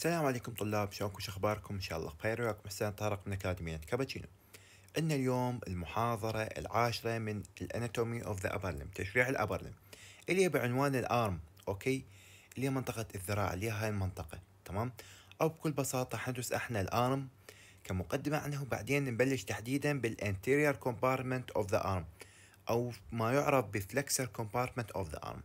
السلام عليكم طلاب شلونكم شو اخباركم ان شاء الله بخير وياكم حسين طارق من اكاديمية كابتشينو عندنا اليوم المحاضرة العاشرة من الاناتومي اوف ذا ابرلم تشريح الابرلم اللي هي بعنوان الارم اوكي اللي هي منطقة الذراع اللي هي هاي المنطقة تمام او بكل بساطة حندرس احنا الارم كمقدمة عنه وبعدين نبلش تحديدا بالانتيرير كومبارتمنت اوف ذا ارم او ما يعرف بفلكسر كومبارتمنت اوف ذا ارم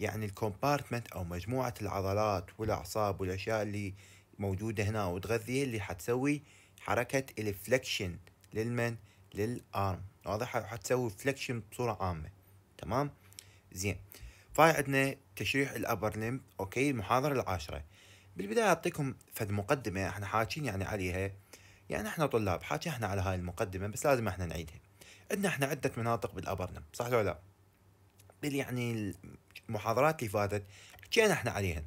يعني الكومبارتمنت او مجموعه العضلات والاعصاب والاشياء اللي موجوده هنا وتغذيه اللي حتسوي حركه الفلكشن للمن للارم واضح حتسوي فلكشن بصوره عامه تمام زين فهاي عندنا تشريح الابر لمب اوكي المحاضره العاشره بالبدايه اعطيكم فد مقدمه احنا حاكين يعني عليها يعني احنا طلاب حاكي احنا على هاي المقدمه بس لازم احنا نعيدها عندنا احنا عده مناطق بالابر لمب صح ولا لا يعني المحاضرات اللي فاتت حكينا احنا عليهن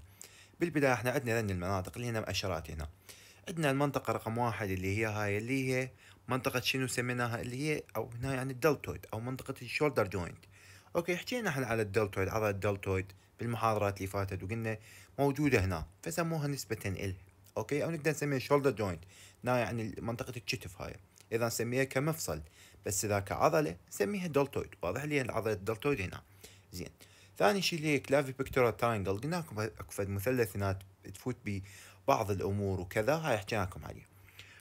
بالبداية احنا عندنا ذن المناطق اللي هنا مؤشرات هنا عندنا المنطقة رقم واحد اللي هي هاي اللي هي منطقة شنو سميناها اللي هي او هنا يعني الدلتويد او منطقة الشولدر جوينت اوكي حكينا احنا على الدلتويد عضلة الدلتويد بالمحاضرات اللي فاتت وقلنا موجودة هنا فسموها نسبة ال اوكي او نقدر نسميها شولدر جوينت هنا يعني منطقة الكتف هاي اذا نسميها كمفصل بس اذا كعضلة نسميها دلتويد واضح لي العضلة الدلتويد هنا زين ثاني شيء اللي هي كلافي بيكتورال تراينجل قلنا لكم اكو فد مثلث هنا تفوت ببعض الامور وكذا هاي حكينا لكم عليه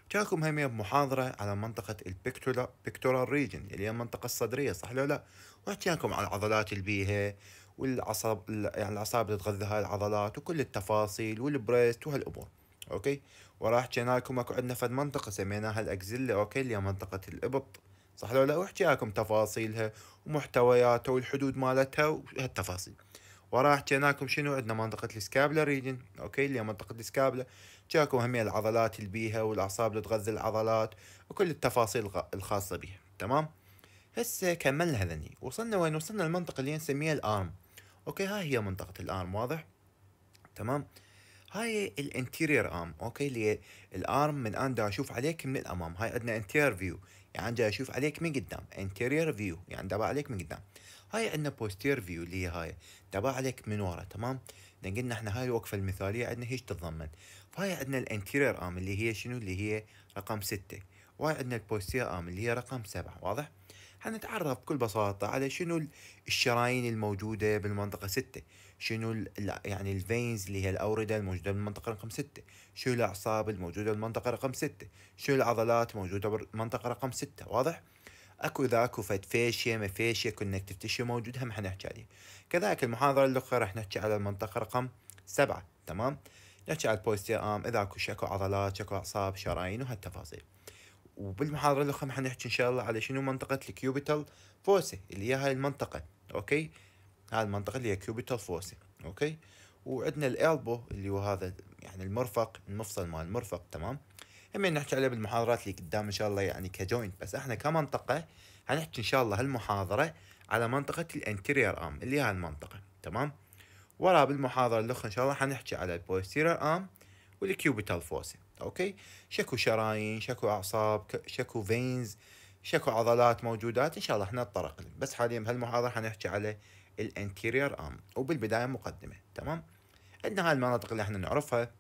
حكينا لكم هم بمحاضره على منطقه البيكتورال بيكتورال ريجن اللي هي المنطقه الصدريه صح لو لا وحكينا لكم على العضلات اللي بيها والعصب يعني الاعصاب اللي تغذي هاي العضلات وكل التفاصيل والبريست وهالامور اوكي وراح حكينا لكم اكو عندنا فد منطقه سميناها الاكزيلا اوكي اللي هي منطقه الابط صح لو لا واحكي لكم تفاصيلها ومحتوياتها والحدود مالتها وهالتفاصيل وراح احكي لكم شنو عندنا منطقة السكابلا ريجن اوكي اللي هي منطقة السكابلا جاكم هم العضلات اللي بيها والاعصاب اللي تغذي العضلات وكل التفاصيل الخاصة بيها تمام هسه كملنا هذني وصلنا وين وصلنا المنطقة اللي نسميها الارم اوكي ها هي منطقة الارم واضح تمام هاي الانتيرير ارم اوكي اللي الارم من انا دا اشوف عليك من الامام هاي عندنا انتيرير فيو يعني دا اشوف عليك من قدام انتيرير فيو يعني دابا عليك من قدام هاي عندنا بوستير فيو اللي هي هاي دابا عليك من ورا تمام لان قلنا احنا هاي الوقفه المثاليه عندنا هيش تتضمن فهاي عندنا الانتيرير ارم اللي هي شنو اللي هي رقم ستة وهاي عندنا البوستير ارم اللي هي رقم سبعة واضح حنتعرف بكل بساطه على شنو الشرايين الموجوده بالمنطقه ستة شنو ال يعني الفينز اللي هي الاورده الموجوده بالمنطقه رقم 6 شنو الاعصاب الموجوده بالمنطقه رقم 6 شنو العضلات موجوده بالمنطقه رقم 6 واضح اكو اذا اكو فد فيشيا ما فيشيا كونكتيف تشيو موجود هم حنحكي عليه كذلك المحاضره الاخرى راح نحكي على المنطقه رقم 7 تمام نحكي على البوستير ام اذا اكو شكو عضلات شكو اعصاب شرايين وهالتفاصيل وبالمحاضره الاخرى حنحكي ان شاء الله على شنو منطقه الكيوبيتال فوسي اللي هي هاي المنطقه اوكي هاي المنطقة اللي هي كيوبيتال فوسي اوكي وعندنا الالبو اللي هو هذا يعني المرفق المفصل مال المرفق تمام هم نحكي عليه بالمحاضرات اللي قدام ان شاء الله يعني كجوينت بس احنا كمنطقة هنحكي ان شاء الله هالمحاضرة على منطقة الانتيرير ام اللي هاي المنطقة تمام ورا بالمحاضرة الاخرى ان شاء الله حنحكي على البوستيرير ام والكيوبيتال فوسي اوكي شكو شرايين شكو اعصاب شكو فينز شكو عضلات موجودات ان شاء الله احنا نتطرق بس حاليا بهالمحاضرة حنحكي على الانتيرير ارم وبالبدايه مقدمه تمام عندنا هاي المناطق اللي احنا نعرفها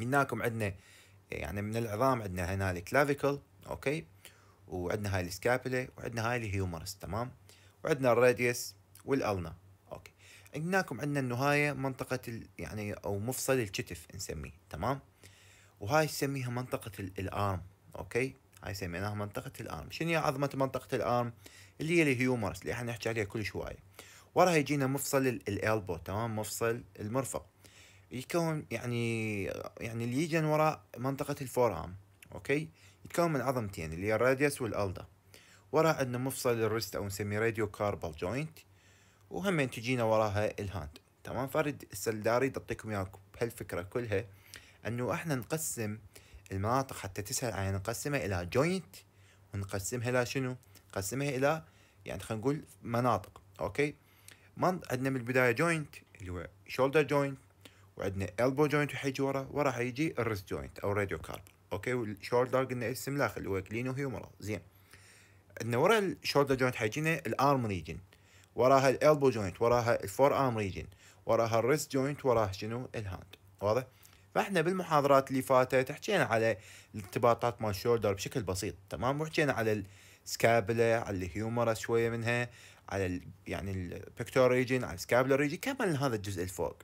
مناكم عندنا يعني من العظام عندنا هنا الكلافيكل اوكي وعندنا هاي السكابولا وعندنا هاي الهيومرس تمام وعندنا الراديوس والالنا اوكي عندناكم عندنا النهايه منطقه يعني او مفصل الكتف نسميه تمام وهاي نسميها منطقه الارم اوكي هاي سميناها منطقه الارم شنو هي عظمه منطقه الارم اللي هي الهيومرس اللي احنا نحكي عليها كل شويه وراها يجينا مفصل الالبو تمام مفصل المرفق يكون يعني يعني اللي يجي وراء منطقة الفور ارم اوكي يتكون من عظمتين اللي هي الراديوس والالدا وراء عندنا مفصل الريست او نسميه راديو كاربال جوينت وهم تجينا وراها الهاند تمام فرد السلداري اعطيكم اياها بهالفكرة كلها انه احنا نقسم المناطق حتى تسهل علينا نقسمها الى جوينت ونقسمها الى شنو نقسمها الى يعني خلينا نقول مناطق اوكي ما عندنا من البدايه جوينت اللي هو شولدر جوينت وعندنا البو جوينت وحيجي ورا ورا حيجي الريس جوينت او راديو كارب اوكي والشولدر قلنا اسم الاخر اللي هو كلينو هيومرال زين عندنا ورا الشولدر جوينت حيجينا الارم ريجن وراها الالبو جوينت وراها الفور ارم ريجن وراها الريس جوينت وراها شنو الهاند واضح فاحنا بالمحاضرات اللي فاتت حكينا على الارتباطات مال الشولدر بشكل بسيط تمام وحكينا على السكابلا على الهيومرس شويه منها على الـ يعني البكتور ريجن على السكابلر ريجن كملنا هذا الجزء الفوق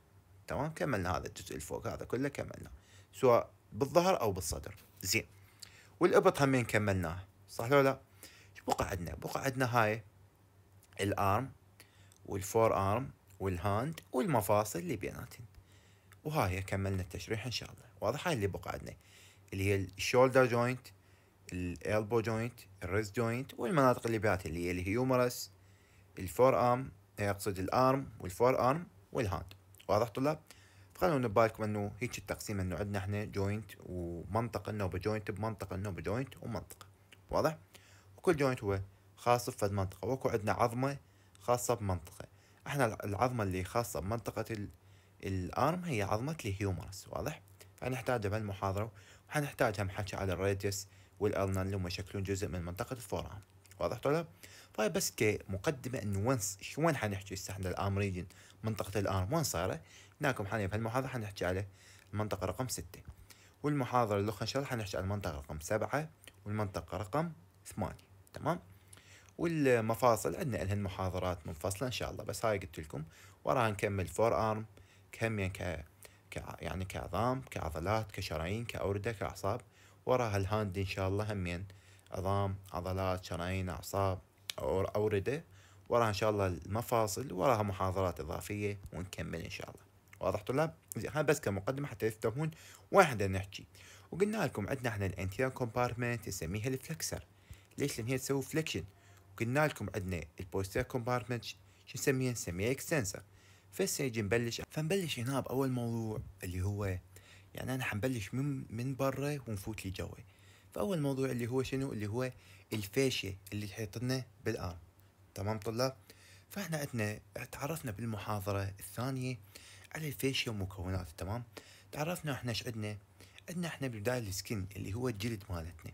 تمام كملنا هذا الجزء الفوق هذا كله كملناه سواء بالظهر او بالصدر زين والابط همين كملناه صح لو لا بقى عندنا بقى عندنا هاي الارم والفور ارم والهاند والمفاصل اللي بيناتهم وهاي كملنا التشريح ان شاء الله واضح هاي اللي بقى عندنا اللي هي الشولدر جوينت الالبو جوينت الريس جوينت والمناطق اللي بيناتهم اللي هي الهيومرس الفور ارم اقصد الارم والفور ارم والهاند واضح طلاب فخلونا ببالكم انه هيك التقسيم انه عندنا احنا جوينت ومنطقه نوبه جوينت بمنطقه نوبه جوينت ومنطقه واضح وكل جوينت هو خاص بفد منطقه واكو عندنا عظمه خاصه بمنطقه احنا العظمه اللي خاصه بمنطقه الارم هي عظمه الهيومرس واضح فنحتاجها بهالمحاضره وحنحتاج هم على الراديوس والالنان اللي هم يشكلون جزء من منطقه الفورام واضح طلاب هاي آه، بس كمقدمة انه وين شوين حنحكي هسه احنا ريجن منطقة الارم وين صايرة هناكم حاليا بهالمحاضرة حنحكي على المنطقة رقم ستة والمحاضرة الاخرى ان شاء الله حنحكي على المنطقة رقم سبعة والمنطقة رقم ثمانية تمام والمفاصل عندنا لها المحاضرات منفصلة ان شاء الله بس هاي قلت لكم وراها نكمل فور ارم كم يعني ك ك يعني كعظام كعضلات كشرايين كأوردة كأعصاب وراها الهاند إن شاء الله همين يعني عظام عضلات شرايين أعصاب أوردة وراها إن شاء الله المفاصل وراها محاضرات إضافية ونكمل إن شاء الله واضح طلاب؟ زين هاي بس كمقدمة حتى تفهمون وين احنا نحكي وقلنا لكم عندنا احنا الانتير كومبارتمنت نسميها الفلكسر ليش؟ لأن هي تسوي فليكشن وقلنا لكم عندنا البوستير كومبارتمنت شو نسميها؟ نسميها اكستنسر فهسه يجي نبلش فنبلش هنا بأول موضوع اللي هو يعني أنا حنبلش من من برا ونفوت لجوا فاول موضوع اللي هو شنو اللي هو الفاشيه اللي تحيط لنا بالارم تمام طلاب فاحنا عندنا تعرفنا بالمحاضره الثانيه على الفاشيه ومكوناتها تمام تعرفنا احنا ايش عندنا عندنا احنا بالبدايه السكن اللي هو الجلد مالتنا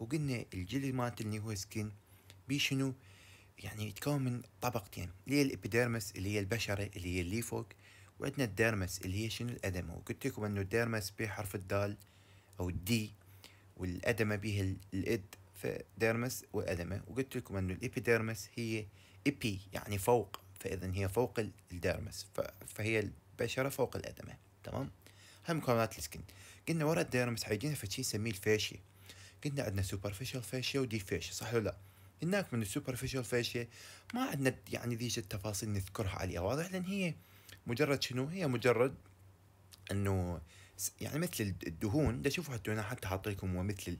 وقلنا الجلد مالتنا اللي هو سكن بي شنو يعني يتكون من طبقتين اللي هي الابيديرمس اللي هي البشره اللي هي اللي فوق وعندنا الديرمس اللي هي شنو الادمه وقلت لكم انه الديرمس بحرف الدال او الدي والأدمة بيها الإد فديرمس وأدمة وقلت لكم أن الإبيديرمس هي إبي يعني فوق فإذا هي فوق الديرمس فهي البشرة فوق الأدمة تمام هاي مكونات السكن قلنا ورا الديرمس حيجينا فشي يسميه الفاشية قلنا عندنا سوبرفيشال فاشيا ودي فاشيا صح ولا لا هناك من السوبرفيشال فاشيا ما عندنا يعني ذيش التفاصيل نذكرها عليها واضح لأن هي مجرد شنو هي مجرد أنه يعني مثل الدهون دا شوفوا حتى انا حتى لكم هو مثل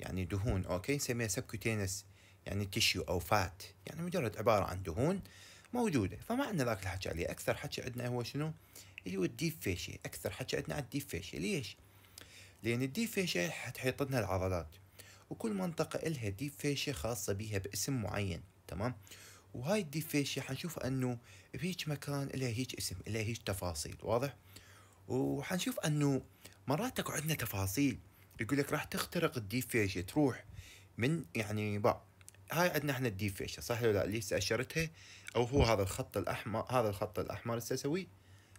يعني دهون اوكي نسميها سبكوتينس يعني تشيو او فات يعني مجرد عباره عن دهون موجوده فما عندنا ذاك الحكي عليه اكثر حكي عندنا هو شنو اللي هو الديب فيشي اكثر حكي عندنا على الديب فيشي ليش لان الديب فيشي حتحيط لنا العضلات وكل منطقه الها ديب فيشي خاصه بها باسم معين تمام وهاي الديب فيشي حنشوف انه بهيج مكان لها هيج اسم لها هيج تفاصيل واضح وحنشوف انه مرات تكون عندنا تفاصيل يقول لك راح تخترق الديب فيشة تروح من يعني باء هاي عندنا احنا الديب فيشة صح ولا لا اللي اشرتها او هو هذا الخط الاحمر هذا الخط الاحمر هسه اسويه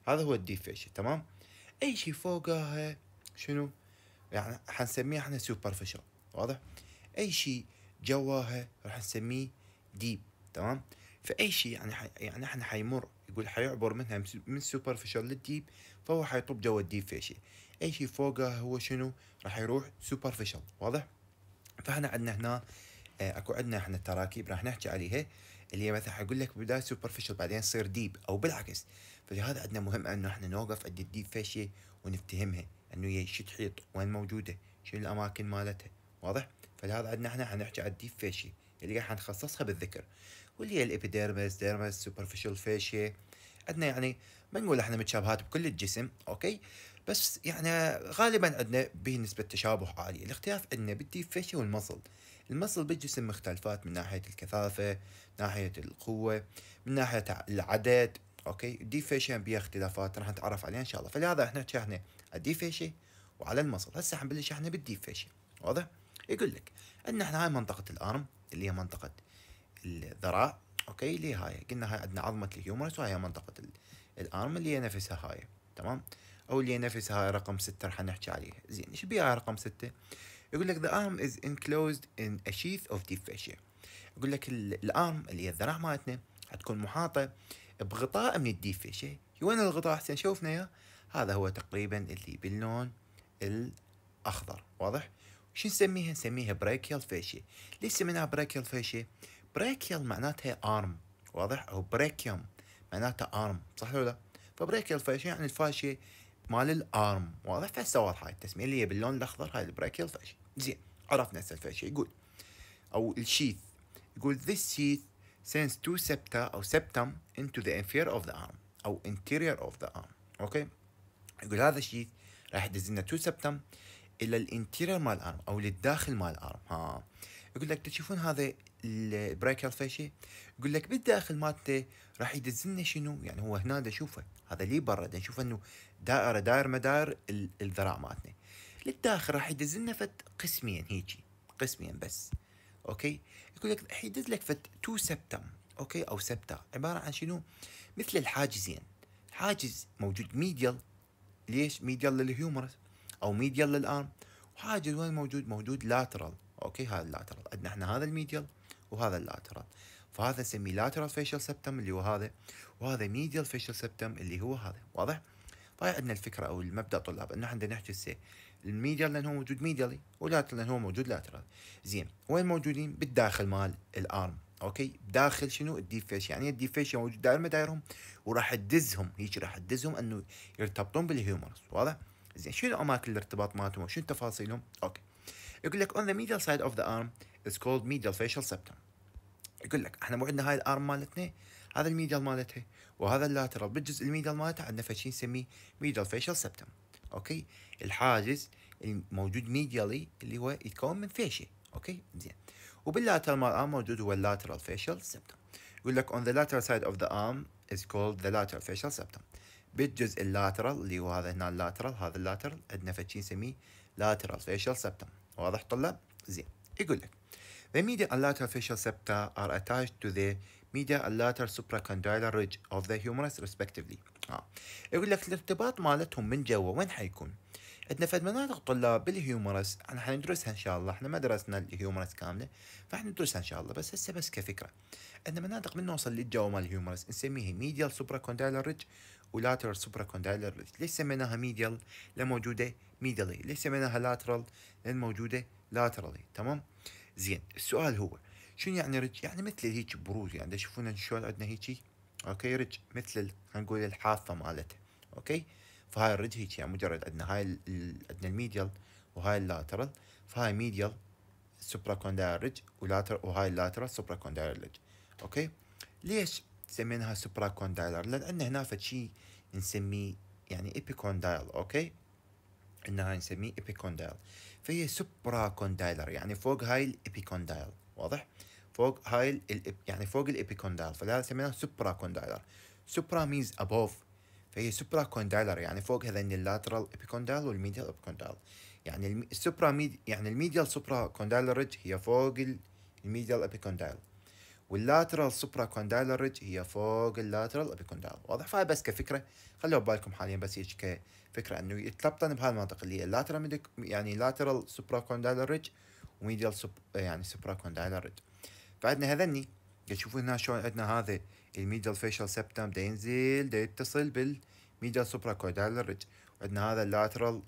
هذا هو الديب فيشة تمام اي شيء فوقها شنو يعني حنسميه احنا سوبرفيشال واضح اي شيء جواها راح نسميه ديب تمام فاي شيء يعني يعني احنا حيمر يقول حيعبر منها من سوبرفيشال للديب فهو حيطب جوا الديب فيشي اي شيء فوقه هو شنو راح يروح سوبرفيشال واضح فاحنا عندنا هنا آه، اكو عندنا احنا تراكيب راح نحكي عليها اللي هي مثلا حقول لك بدايه سوبرفيشال بعدين تصير ديب او بالعكس فلهذا عندنا مهم انه احنا نوقف عند الديب فيشي ونفتهمها انه هي شو تحيط وين موجوده شنو الاماكن مالتها واضح فلهذا عندنا احنا حنحكي على الديب فيشي اللي راح نخصصها بالذكر واللي هي الابيديرمس ديرمس سوبرفيشال فاشيا عندنا يعني ما نقول احنا متشابهات بكل الجسم اوكي بس يعني غالبا عندنا به نسبه تشابه عاليه الاختلاف عندنا بالديب فاشيا والمصل المصل بالجسم مختلفات من ناحيه الكثافه من ناحيه القوه من ناحيه العدد اوكي الديب فاشيا بيها اختلافات راح نتعرف عليها ان شاء الله فلهذا احنا شرحنا الديب فاشيا وعلى المصل هسه حنبلش احنا بالديب فاشيا واضح يقول لك ان احنا هاي منطقه الارم اللي هي منطقه الذراع اوكي لي هاي قلنا هاي عندنا عظمه الهيومرس وهي منطقه الارم اللي هي نفسها هاي تمام او اللي هي نفسها هاي رقم ستة راح نحكي عليها زين ايش بيها رقم ستة يقول لك the arm is enclosed in a sheath of deep fascia يقول لك الارم اللي هي الذراع مالتنا حتكون محاطه بغطاء من الديب فاشيا وين الغطاء احسن شوفنا اياه هذا هو تقريبا اللي باللون الاخضر واضح شو نسميها نسميها برايكيال فيشيا ليش سميناها برايكيال فيشيا بريكيال معناتها ارم واضح او بريكيوم معناتها ارم صح ولا لا فبريكيال فاشيا يعني الفاشيه مال الارم واضح فهسه هاي التسميه اللي هي باللون الاخضر هاي البريكيال فاشيا زين عرفنا هسه الفاشيا يقول او الشيث يقول this sheath sends two septa او septum into the inferior of the arm او interior of the arm اوكي يقول هذا الشيث راح يدز لنا two septum الى الانتيرير مال الارم او للداخل مال الارم ها يقول لك تشوفون هذا البريكر فشي يقول لك بالداخل مالته راح يدز لنا شنو يعني هو هنا دا شوفه هذا لي برا دا نشوف انه دائره داير مدار الذراع مالتنا للداخل راح يدز لنا فت قسمين هيجي قسمين بس اوكي يقول لك راح يدز لك فت تو سبتم اوكي او سبتا عباره عن شنو مثل الحاجزين حاجز موجود ميديال ليش ميديال للهيومرس او ميديال للارم وحاجز وين موجود موجود لاترال اوكي هذا اللاترال عندنا احنا هذا الميديال وهذا اللاترال فهذا نسميه لاترال فيشل سبتم اللي هو هذا وهذا ميديال فيشل سبتم اللي هو هذا واضح؟ فهي طيب، عندنا الفكره او المبدا طلاب ان احنا نحكي هسه الميديال لان هو موجود ميديالي واللاترال لان هو موجود لاترال زين وين موجودين؟ بالداخل مال الارم اوكي داخل شنو الديب فيش يعني الديب فيش موجود داير دايرهم وراح تدزهم هيك راح تدزهم انه يرتبطون بالهيومرس واضح؟ زين شنو اماكن الارتباط مالتهم شنو تفاصيلهم؟ اوكي يقول لك on the medial side of the arm is called medial facial septum يقول لك احنا مو عندنا هاي الارم مالتنا هذا الميديال مالتها وهذا اللاترال بالجزء الميديال مالتها عندنا فشي نسميه ميديال فيشل سبتم اوكي الحاجز الموجود ميديالي اللي هو يتكون من فيشي اوكي زين وباللاترال مال الارم موجود هو اللاترال فيشل سبتم يقول لك on the lateral side of the arm is called the lateral facial septum بالجزء اللاترال اللي هو هذا هنا اللاترال هذا اللاترال عندنا فشي نسميه lateral facial septum واضح طلاب؟ زين يقول لك The media lateral facial septa are attached to the media lateral supracondylar ridge of the humerus respectively. آه. يقول لك الارتباط مالتهم من جوا وين حيكون؟ عندنا فد مناطق طلاب بالهيومرس احنا حندرسها ان شاء الله احنا ما درسنا الهيومرس كامله فاحنا ندرسها ان شاء الله بس هسه بس كفكره عندنا مناطق من نوصل للجو مال الهيومرس نسميها ميديال سوبرا كوندايلر ريج ولاترال سوبرا كوندايلر ريج ليش سميناها ميديال لان موجوده ميديالي ليش سميناها لاترال لان موجوده لاترالي تمام زين السؤال هو شنو يعني ريج يعني مثل هيك بروز يعني تشوفون شلون عندنا هيك اوكي ريج مثل خلينا نقول الحافه مالته اوكي فهاي الريد هيك يعني مجرد عندنا هاي عندنا الميديال وهاي اللاترال فهاي ميديال سوبرا كوندايل ريج ولاتر وهاي اللاترال سوبرا كوندايل ريج اوكي ليش سميناها سوبرا كوندايلر لان عندنا هنا فشي نسميه يعني ايبيكوندايل اوكي انها نسميه ايبيكوندايل فهي سوبرا كوندايلر يعني فوق هاي الايبيكوندايل واضح فوق هاي يعني فوق الايبيكوندايل فلهذا سميناها سوبرا كوندايلر سوبرا مينز ابوف فهي سوبرا كوندايلر يعني فوق هذين اللاترال ابيكوندال والميديال ابيكوندال يعني السوبرا ميد يعني الميديال سوبرا كوندايلر ريج هي فوق الميديال ابيكوندال واللاترال سوبرا كوندايلر ريج هي فوق اللاترال ابيكوندال واضح فهاي بس كفكره خلوا ببالكم حاليا بس هيك كفكره انه يتلبطن بهالمنطقه اللي هي اللاترال يعني لاترال سوبرا كوندايلر ريج وميديال سوب يعني سوبرا كوندايلر ريج فعندنا هذني تشوفون هنا شلون عندنا هذا الميديال فيشال سبتم دا ينزل دا يتصل بالميديال سوبرا كوردال ريج وعندنا هذا اللاترال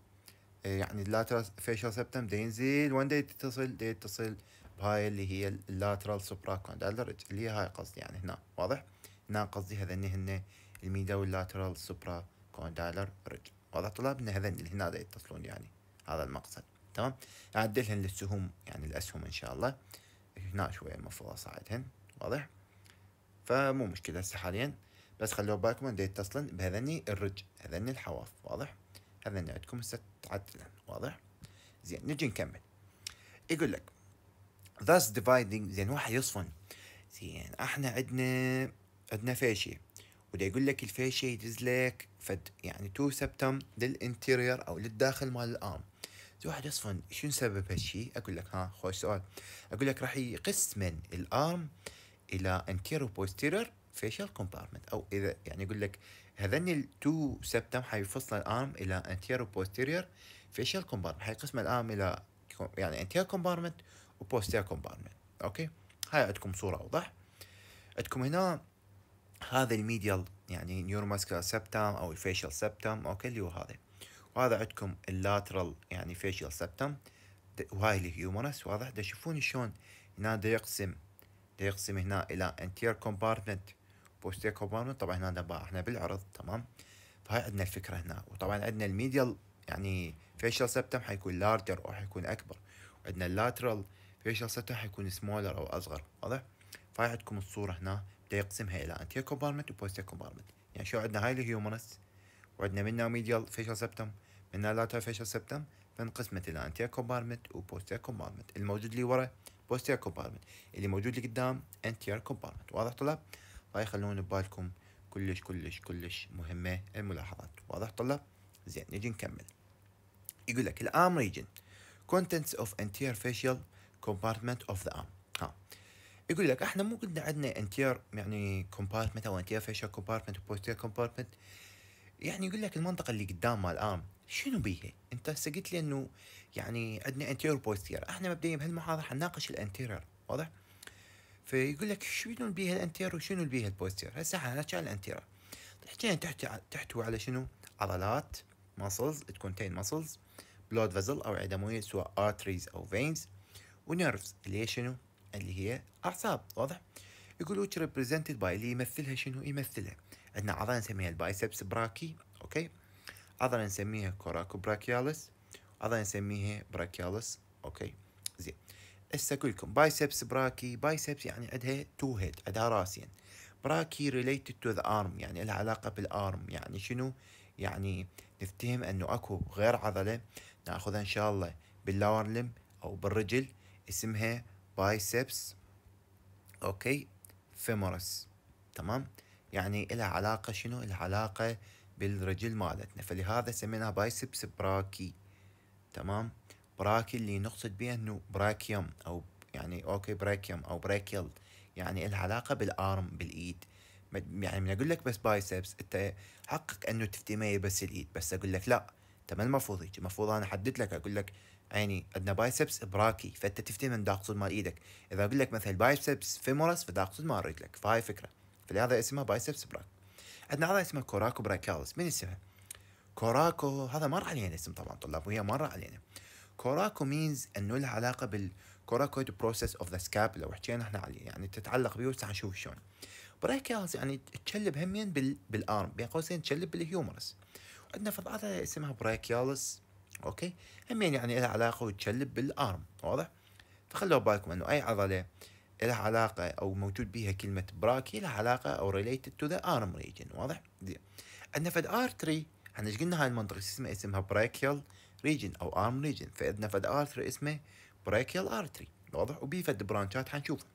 آه، يعني اللاترال فيشال سبتم دا ينزل وين دا يتصل دا يتصل بهاي اللي هي اللاترال سوبرا كوردال ريج اللي هي هاي قصدي يعني هنا واضح هنا قصدي هذني هن الميديال واللاترال سوبرا كوندايلر ريج واضح ان هذن اللي هنا دا يتصلون يعني هذا المقصد تمام اعدلهن للسهوم يعني الاسهم ان شاء الله هنا شويه المفروض اصعدهن واضح فمو مشكله هسه حاليا بس خلوا بالكم ان يتصلن بهذني الرج هذني الحواف واضح هذني عندكم هسه تعدلن واضح زين نجي نكمل يقول لك thus dividing زين واحد يصفن زين احنا عندنا عندنا فاشية وده يقول لك الفاشية يدز لك فد يعني تو سبتم للانتيرير او للداخل مال الارم واحد يصفن شنو سبب هالشي اقول لك ها خوش سؤال اقول لك راح يقسم الارم الى انتيرو بوستيرور فيشال كومبارمنت او اذا يعني يقول لك هذني التو سبتم حيفصل الارم الى انتيرو بوستيرور فيشال كومبارمنت حيقسم الارم الى يعني انتيرو كومبارمنت وبوستيرو كومبارمنت اوكي هاي عندكم صوره اوضح عندكم هنا هذا الميديال يعني نيوروماسكولار سبتم او الفيشال سبتم اوكي اللي هو هذا وهذا عندكم اللاترال يعني فيشال سبتم وهاي الهيومرس واضح تشوفون شلون هنا يقسم يقسم هنا الى انتير كومبارتمنت بوستير كومبارتمنت طبعا هنا نبقى احنا بالعرض تمام فهاي عندنا الفكره هنا وطبعا عندنا الميديال يعني فيشل سبتم حيكون لارجر او حيكون اكبر وعندنا اللاترال فيشل سبتم حيكون سمولر او اصغر واضح فهاي عندكم الصوره هنا بدا يقسمها الى انتير كومبارتمنت وبوستير كومبارتمنت يعني شو عندنا هاي الهيومنس وعندنا منها ميديال فيشل سبتم منها لاترال فيشل سبتم فانقسمت الى انتير كومبارتمنت وبوستير كومبارتمنت الموجود اللي ورا posterior compartment اللي موجود اللي قدام anterior compartment واضح طلاب هاي خلونا ببالكم كلش كلش كلش مهمة الملاحظات واضح طلاب زين نجي نكمل يقول لك arm ريجن contents of anterior facial compartment of the arm ها يقول لك احنا مو قلنا عندنا anterior يعني compartment او facial compartment و posterior compartment يعني يقول لك المنطقه اللي قدام مال الام شنو بيها؟ انت هسه قلت لي انه يعني عندنا انتيرور بوستير احنا مبدئيا بهالمحاضره حنناقش الانتيرور واضح؟ فيقول لك شنو بيها الانتيرور وشنو بيها البوستير هسه حنحكي عن الانتيرور حكينا تحتوي على شنو؟ عضلات muscles تكونتين contain بلود blood او عدمويه سواء arteries او veins ونيرفز اللي هي شنو؟ اللي هي اعصاب واضح؟ يقول ويتش ريبريزنتد باي اللي يمثلها شنو؟ يمثلها عندنا عضله نسميها البايسبس براكي اوكي؟ عضلة نسميها كوراكو براكياليس عضلة نسميها براكيالس اوكي زين هسه اقول لكم بايسبس براكي بايسبس يعني عندها تو هيد عندها راسين براكي ريليتد تو ذا ارم يعني لها علاقة بالارم يعني شنو يعني نفتهم انه اكو غير عضلة ناخذها ان شاء الله باللور لم او بالرجل اسمها بايسبس اوكي فيمورس تمام يعني لها علاقة شنو لها علاقة بالرجل مالتنا فلهذا سميناه بايسبس براكي تمام براكي اللي نقصد بها انه براكيوم او يعني اوكي براكيوم او براكيل يعني الها علاقه بالارم بالايد يعني من اقول لك بس بايسبس انت حقك انه تفتمي بس الايد بس اقول لك لا ما المفروض هيك المفروض انا احدد لك اقول لك يعني عندنا بايسبس براكي فانت تفتي من داقصد مال ايدك اذا اقول لك مثلا بايسبس فيمورس فدا اقصد مال رجلك فهاي فكره فلهذا اسمها بايسبس براكي عندنا عضله اسمها كوراكو براكالس من اسمها كوراكو هذا مر علينا اسم طبعا طلاب وهي مر علينا كوراكو مينز انه لها علاقه بالكوراكويد بروسيس اوف ذا لو حكينا احنا عليه يعني تتعلق به وسع نشوف شلون براكالز يعني تشلب همين يعني بال... بالارم بين قوسين تشلب بالهيومرس وعندنا فد اسمها براكيالس اوكي همين يعني لها علاقه وتشلب بالارم واضح فخلوا بالكم انه اي عضله لها علاقة أو موجود بها كلمة براكي لها علاقة أو related to the arm region واضح؟ عندنا فد artery احنا ايش قلنا هاي المنطقة اسمها اسمها brachial region أو arm region فعندنا فد artery اسمه brachial artery واضح؟ وبي فد برانشات حنشوفها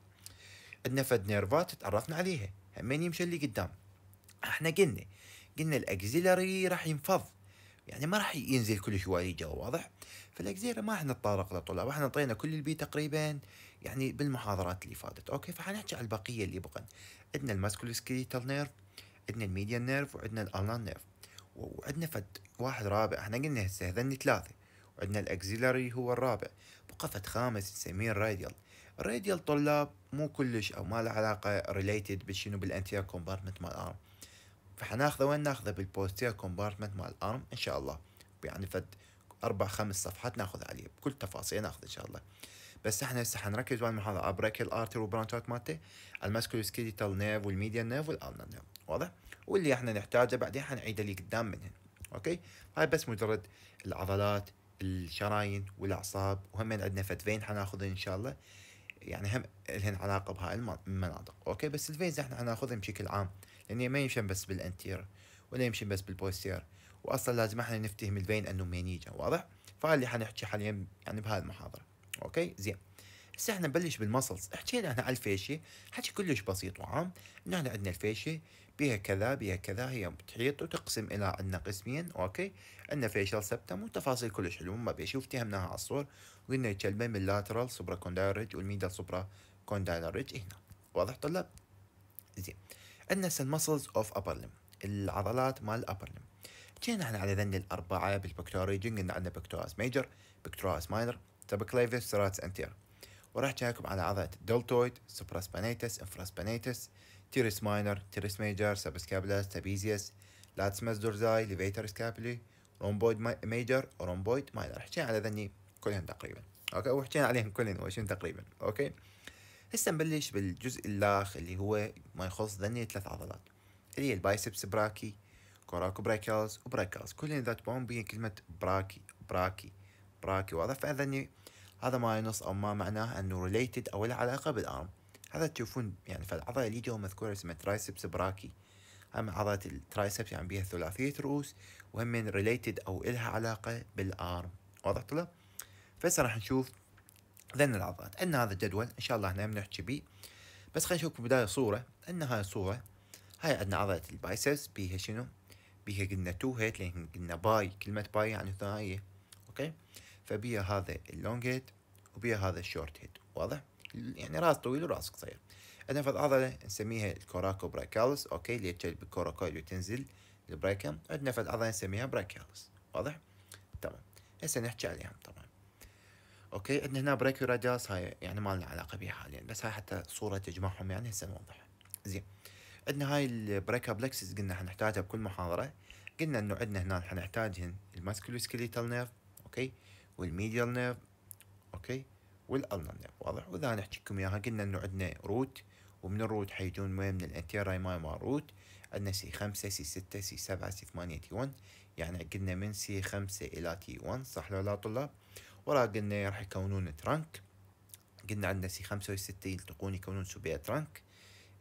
عندنا فد نيرفات تعرفنا عليها همين يمشي اللي قدام احنا قلنا قلنا الاكزيلري راح ينفض يعني ما راح ينزل كلش وايد يجي واضح فالجزيرة ما احنا تطرقنا طلاب احنا طينا كل البي تقريبا يعني بالمحاضرات اللي فاتت اوكي فحنحكي على البقية اللي بقى عندنا الماسكولوسكيليتال نيرف عندنا الميديان نيرف وعندنا الانال نيرف وعندنا فد واحد رابع احنا قلنا هسه هذني ثلاثة وعندنا الاكزيلاري هو الرابع بقى فد خامس نسميه الراديال الراديال طلاب مو كلش او ما له علاقة ريليتد بشنو بالانتير كومبارتمنت مال ارم فحناخذه وين ناخذه بالبوستير كومبارتمنت مال الارم ان شاء الله يعني فد اربع خمس صفحات ناخذ عليه بكل تفاصيل ناخذ ان شاء الله بس احنا هسه حنركز وين هذا ابريك الارتر وبرانشات مالته سكيتال نيرف والميديا نيرف والارنر نيرف واضح واللي احنا نحتاجه بعدين حنعيده اللي قدام منهن اوكي هاي بس مجرد العضلات الشرايين والاعصاب وهم عندنا فد فين حناخذهن ان شاء الله يعني هم لهن علاقه بهاي المناطق اوكي بس الفيز احنا حناخذهم بشكل عام لانه ما يمشي بس بالانتير ولا يمشي بس بالبوستير واصلا لازم احنا نفتهم الفين انه مين يجي واضح؟ فهذا اللي حنحكي حاليا يعني بهذه المحاضره اوكي زين هسه احنا نبلش بالمسلز حكينا احنا على الفيشي حكي كلش بسيط وعام انه احنا عندنا الفيشي بها كذا بها كذا هي بتحيط وتقسم الى عندنا قسمين اوكي عندنا فيشل سبتم وتفاصيل كلش حلوه ما بيشي وفتهمناها على الصور وقلنا الكلمه من اللاترال سوبرا كوندايل ريج والميدال سوبرا كوندايل ريج هنا واضح طلاب؟ زين عندنا هسه المسلز اوف ابر لم العضلات مال الابر لم جينا احنا على ذني الاربعه بالبكتوريجن قلنا عندنا بكتوراس ميجر بكتوراس ماينر سبكليفيس سيراتس انتير وراح جايكم على عضلة الدلتويد سوبراسبانيتس انفراسبانيتس تيرس ماينر تيرس ميجر سابسكابلاس تابيزيس لاتسمس دورزاي ليفيتر سكابلي رومبويد ميجر رومبويد ماينر حكينا على ذني كلهم تقريبا اوكي وحكينا عليهم كلهم وشين تقريبا اوكي هسه نبلش بالجزء الاخ اللي هو ما يخص ذني ثلاث عضلات اللي هي البايسبس براكي كوراكو براكالز وبراكالز كلهم ذات بون بين كلمة براكي براكي براكي واضح فذني هذا ما ينص او ما معناه انه ريليتد او له علاقة بالارم هذا تشوفون يعني فالعضلة اللي جوا مذكورة اسمها ترايسبس براكي هم عضلة الترايسبس يعني بيها ثلاثية رؤوس وهم من ريليتد او الها علاقة بالارم واضح طلاب؟ فهسه راح نشوف ذن العضلات عندنا هذا الجدول ان شاء الله احنا بنحكي بيه بس خلينا نشوف بدايه صوره عندنا هاي الصوره هاي عندنا عضله البايسبس بيها شنو بيها قلنا تو هيت لان قلنا باي كلمه باي يعني ثنائيه اوكي فبيها هذا اللونج هيت وبيها هذا الشورت هيت واضح يعني راس طويل وراس قصير عندنا فد عضله نسميها الكوراكو برايكالس اوكي اللي تشد بالكوراكويد وتنزل البرايكم عندنا فد عضله نسميها برايكالس واضح تمام هسه نحكي عليهم طبعا اوكي عندنا هنا بريك هاي يعني ما لنا علاقه بها حاليا بس هاي حتى صوره تجمعهم يعني هسه نوضحها زين عندنا هاي البريك قلنا حنحتاجها بكل محاضره قلنا انه عندنا هنا حنحتاجهن الماسكولوسكليتال نيرف اوكي والميديال نيرف اوكي والالنر نيرف واضح واذا لكم اياها قلنا انه عندنا روت ومن الروت حيجون وين من الانتيراي ماي مال روت عندنا سي خمسة سي ستة سي سبعة سي ثمانية تي ون يعني قلنا من سي خمسة إلى تي ون صح لو لا طلاب ورا قلنا راح يكونون ترنك قلنا عندنا سي خمسة وستة يلتقون يكونون سوبيا ترنك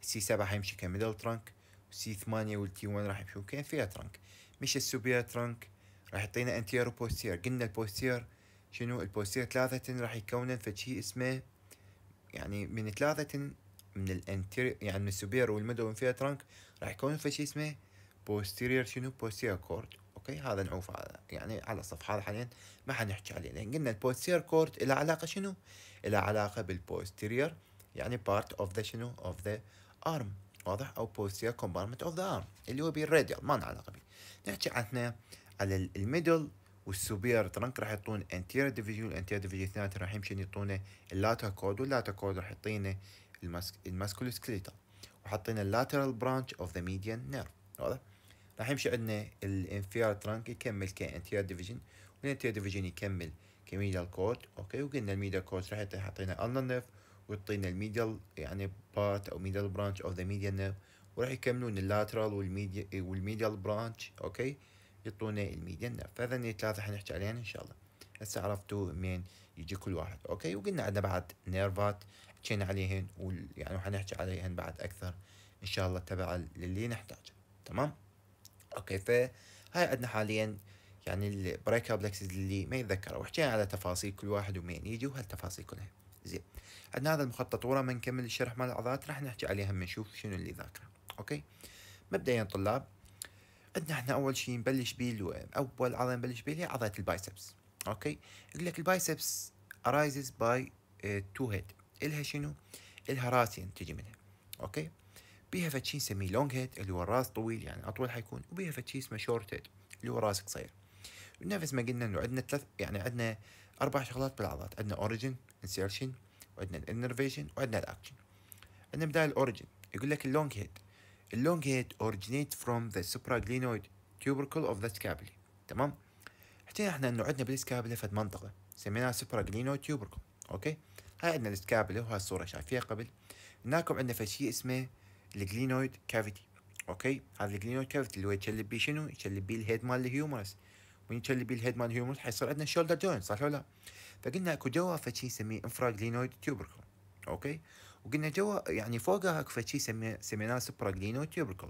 سي سبعة حيمشي كميدل ترنك سي ثمانية والتي ون راح يمشون كانفيا ترنك مش السوبيا ترنك راح يعطينا انتير وبوستير قلنا البوستير شنو البوستير ثلاثة راح يكونن فشي اسمه يعني من ثلاثة من الانتير يعني من السوبير والميدل فيها ترنك راح يكون فشي اسمه بوستيرير شنو بوستير كورد اوكي هذا نعوف يعني على الصف هذا حاليا ما حنحكي عليه لان قلنا البوستير كورت له علاقه شنو؟ له علاقه بالبوستيرير يعني بارت اوف ذا شنو؟ اوف ذا ارم واضح او بوستير كومبارمنت اوف ذا ارم اللي هو بالراديال ما لنا علاقه به نحكي عندنا على الميدل والسوبير ترنك راح يعطون انتير ديفيجن والانتير ديفيجن اثنين راح يمشي يعطونا اللاتا كود واللاتا كود راح يعطينا الماسكولوسكليتال وحطينا اللاترال برانش اوف ذا ميديان نيرف واضح راح يمشي عندنا الانفيار ترانك يكمل كانتير ديفيجن والانتير ديفيجن يكمل ميدال كورت اوكي وقلنا الميدال كورت راح يعطينا النر نيرف ويعطينا الميدال يعني بارت او ميدال برانش اوف ذا ميديال نيرف وراح يكملون اللاترال والميديا والميديال برانش اوكي يعطونا الميديال نيرف فهذني ثلاثه حنحكي عليهم ان شاء الله هسه عرفتوا منين يجي كل واحد اوكي وقلنا عندنا بعد نيرفات حكينا عليهن ويعني وحنحكي عليهن بعد اكثر ان شاء الله تبع للي نحتاجه تمام اوكي فهاي عندنا حاليا يعني البريك ابلكسز اللي ما يتذكره وحكينا على تفاصيل كل واحد ومين يجي وهالتفاصيل كلها زين عندنا هذا المخطط ورا ما نكمل الشرح مال العضلات راح نحكي عليها من نشوف شنو اللي ذاكره اوكي مبدئيا طلاب عندنا احنا اول شيء نبلش به اول عضله نبلش به هي عضله البايسبس اوكي يقول لك البايسبس ارايزز باي تو هيد الها شنو الها راسين تجي منها اوكي بيها فتشي نسميه لونج هيد اللي هو الراس طويل يعني اطول حيكون وبيها فتشي اسمه شورت هيد اللي هو راس قصير نفس ما قلنا انه عندنا ثلاث يعني عندنا اربع شغلات بالعضلات عندنا اوريجن انسيرشن وعندنا الانرفيشن وعندنا الاكشن عندنا بداية الاوريجن يقول لك اللونج هيد اللونج هيد originates from the supraglenoid tubercle of the scapula تمام حكينا احنا انه عندنا بالسكابلي فد منطقه سميناها supraglenoid tubercle اوكي هاي عندنا السكابلي وهاي الصوره شايفيها قبل هناكم عندنا فشي اسمه الجلينويد كافيتي اوكي هذا الجلينويد كافيتي اللي هو يتشلب بيه شنو يتشلب بيه الهيد مال الهيومرس وين يتشلب بيه الهيد مال الهيومرس حيصير عندنا الشولدر جوينت صح ولا لا فقلنا اكو جوا فشي نسميه انفراجلينويد تيوبركل اوكي وقلنا جوا يعني فوقها اكو فشي سميناه سوبراجلينويد تيوبركل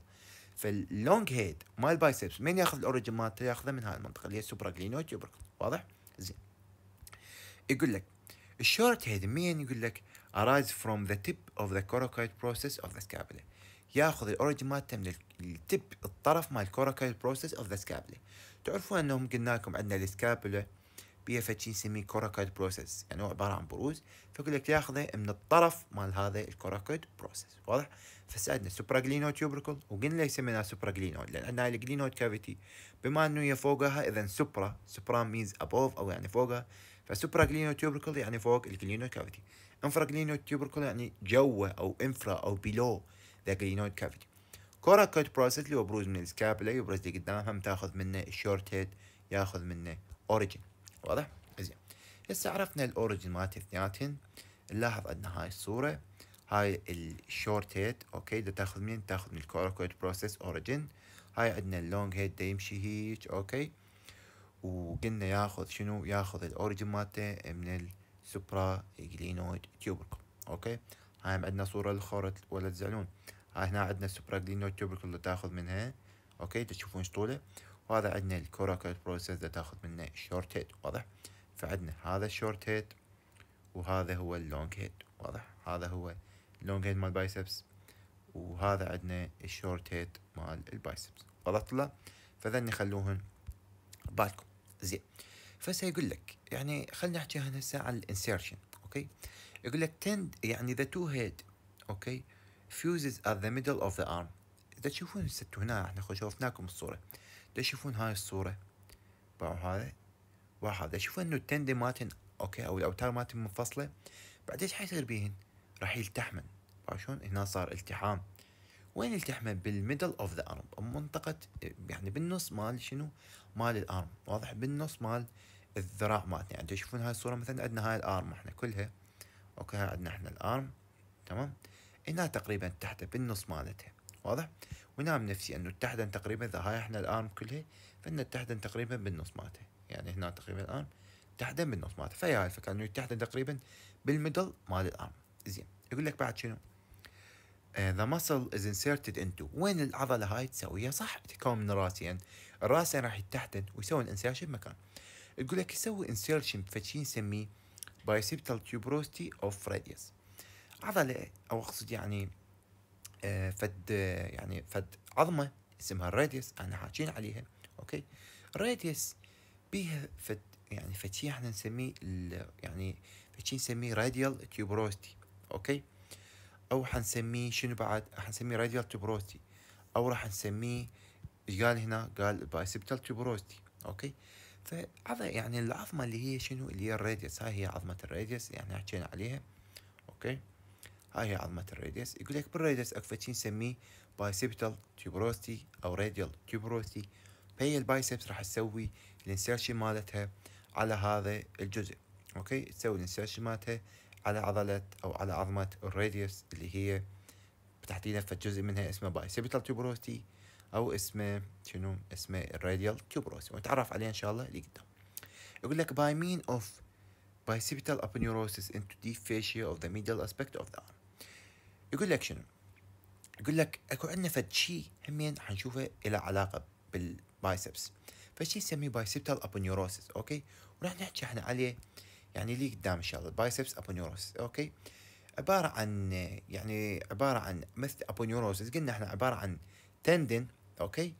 فاللونج هيد مال بايسبس من ياخذ الاوريجن مالته ياخذه من هاي المنطقه اللي هي السوبراجلينويد تيوبركل واضح زين يقول لك الشورت هيد مين يقول لك arise from the tip of the coracoid process of the scapula ياخذ الاوريجن مالته من التب الطرف مال الكوراكال بروسيس اوف ذا سكابلي تعرفون انهم قلنا لكم عندنا السكابلا بيها فشي نسميه كوراكايل بروسيس يعني هو عبارة عن بروز فيقول لك ياخذه من الطرف مال هذا الكوراكايل بروسيس واضح فسألنا جلينو تيوبركل وقلنا سميناه سوبراجلينو لأن عندنا الجلينود كافيتي بما أنه هي فوقها إذا سوبرا سوبرا مينز أبوف أو يعني فوقها فسوبراجلينو تيوبركل يعني فوق الجلينود كافيتي انفرا انفراجلينو تيوبركل يعني جوه أو انفرا أو بيلو لجرينويد كافيتي كرة كوت هو بروز من السكابلا يبرز لي قدامها تاخذ منه الشورت هيد ياخذ منه اوريجن واضح؟ زين هسه عرفنا الاوريجن مالت اثنيناتهم نلاحظ عندنا هاي الصورة هاي الشورت هيد اوكي دا تاخذ من تاخذ من الكوراكويد بروسيس اوريجن هاي عندنا اللونج هيد دا يمشي هيج اوكي وقلنا ياخذ شنو ياخذ الاوريجن مالته من السوبرا جلينويد تيوبركم اوكي هاي عندنا صورة للخرط ولا تزعلون هاي هنا عندنا السبراجلينو تيوبركل اللي تاخذ منها اوكي تشوفون ايش طوله وهذا عندنا الكوراكويد بروسيس اللي تاخذ منه الشورت هيد واضح فعندنا هذا الشورت هيد وهذا هو اللونج هيد واضح هذا هو اللونج هيد مال بايسبس وهذا عندنا الشورت هيد مال البايسبس واضح طلع فذن نخلوهم بالكم زين فهسه يقول لك يعني خلينا نحكي هسه على الانسيرشن اوكي يقول لك تند يعني ذا تو هيد اوكي fuses at the middle of the arm إذا تشوفون ستو هنا احنا شوفناكم الصورة إذا تشوفون هاي الصورة باعوا هذا وراح هذا تشوفون إنه التندي ماتن أوكي أو الأوتار ماتن منفصلة بعد ايش حيصير بيهن؟ راح يلتحمن شلون هنا صار التحام وين التحمه بالميدل اوف ذا ارم منطقه يعني بالنص مال شنو مال الارم واضح بالنص مال الذراع ماتن يعني تشوفون هاي الصوره مثلا عندنا هاي الارم احنا كلها اوكي عندنا احنا الارم تمام هنا تقريبا تحته بالنص مالتها واضح وهنا بنفسي انه تحت تقريبا اذا هاي احنا الارم كلها فان تحت تقريبا بالنص مالتها يعني هنا تقريبا الارم تحدن بالنص مالتها فهي هاي الفكره انه تحت تقريبا بالميدل مال الارم زين يقول لك بعد شنو؟ ذا آه، muscle is inserted into وين العضله هاي تسويها صح تتكون من راسين يعني. الراسين راح يتحدن ويسوون انسيرشن مكان يقول لك يسوي انسيرشن فشي نسميه بايسبتال تيوبروستي اوف راديوس عضلة أو أقصد يعني آه، فد يعني فد عظمة اسمها الراديوس أنا حاكين عليها أوكي الراديوس بيها فد يعني فشي احنا نسميه يعني فشي نسميه راديال تيوبروستي أوكي أو حنسميه شنو بعد حنسميه راديال تيوبروستي أو راح نسميه ايش قال هنا قال بايسبتال تيوبروستي أوكي فعضله يعني العظمة اللي هي شنو اللي هي الراديوس هاي هي عظمة الراديوس يعني حكينا عليها أوكي هاي هي عظمة الراديوس يقول لك بالراديوس اكو شي نسميه بايسبتال تيبروستي او راديال تيبروستي فهي البايسبس راح تسوي الانسيرشن مالتها على هذا الجزء اوكي تسوي الانسيرشن مالتها على عضلة او على عظمة الراديوس اللي هي تحديدا فجزء منها اسمه بايسبتال تيبروستي او اسمه شنو اسمه الراديال تيبروستي ونتعرف عليه ان شاء الله قدام يقول لك by مين of bicipital aponeurosis into deep fascia of the medial aspect of the arm يقول لك شنو يقول لك اكو عندنا فد شيء همين حنشوفه له علاقه بالبايسبس فشي يسميه بايسبتال ابونيوروسيس اوكي وراح نحكي احنا عليه يعني لي قدام ان شاء الله البايسبس ابونيوروسيس اوكي عباره عن يعني عباره عن مثل ابونيوروسيس قلنا احنا عباره عن تندن اوكي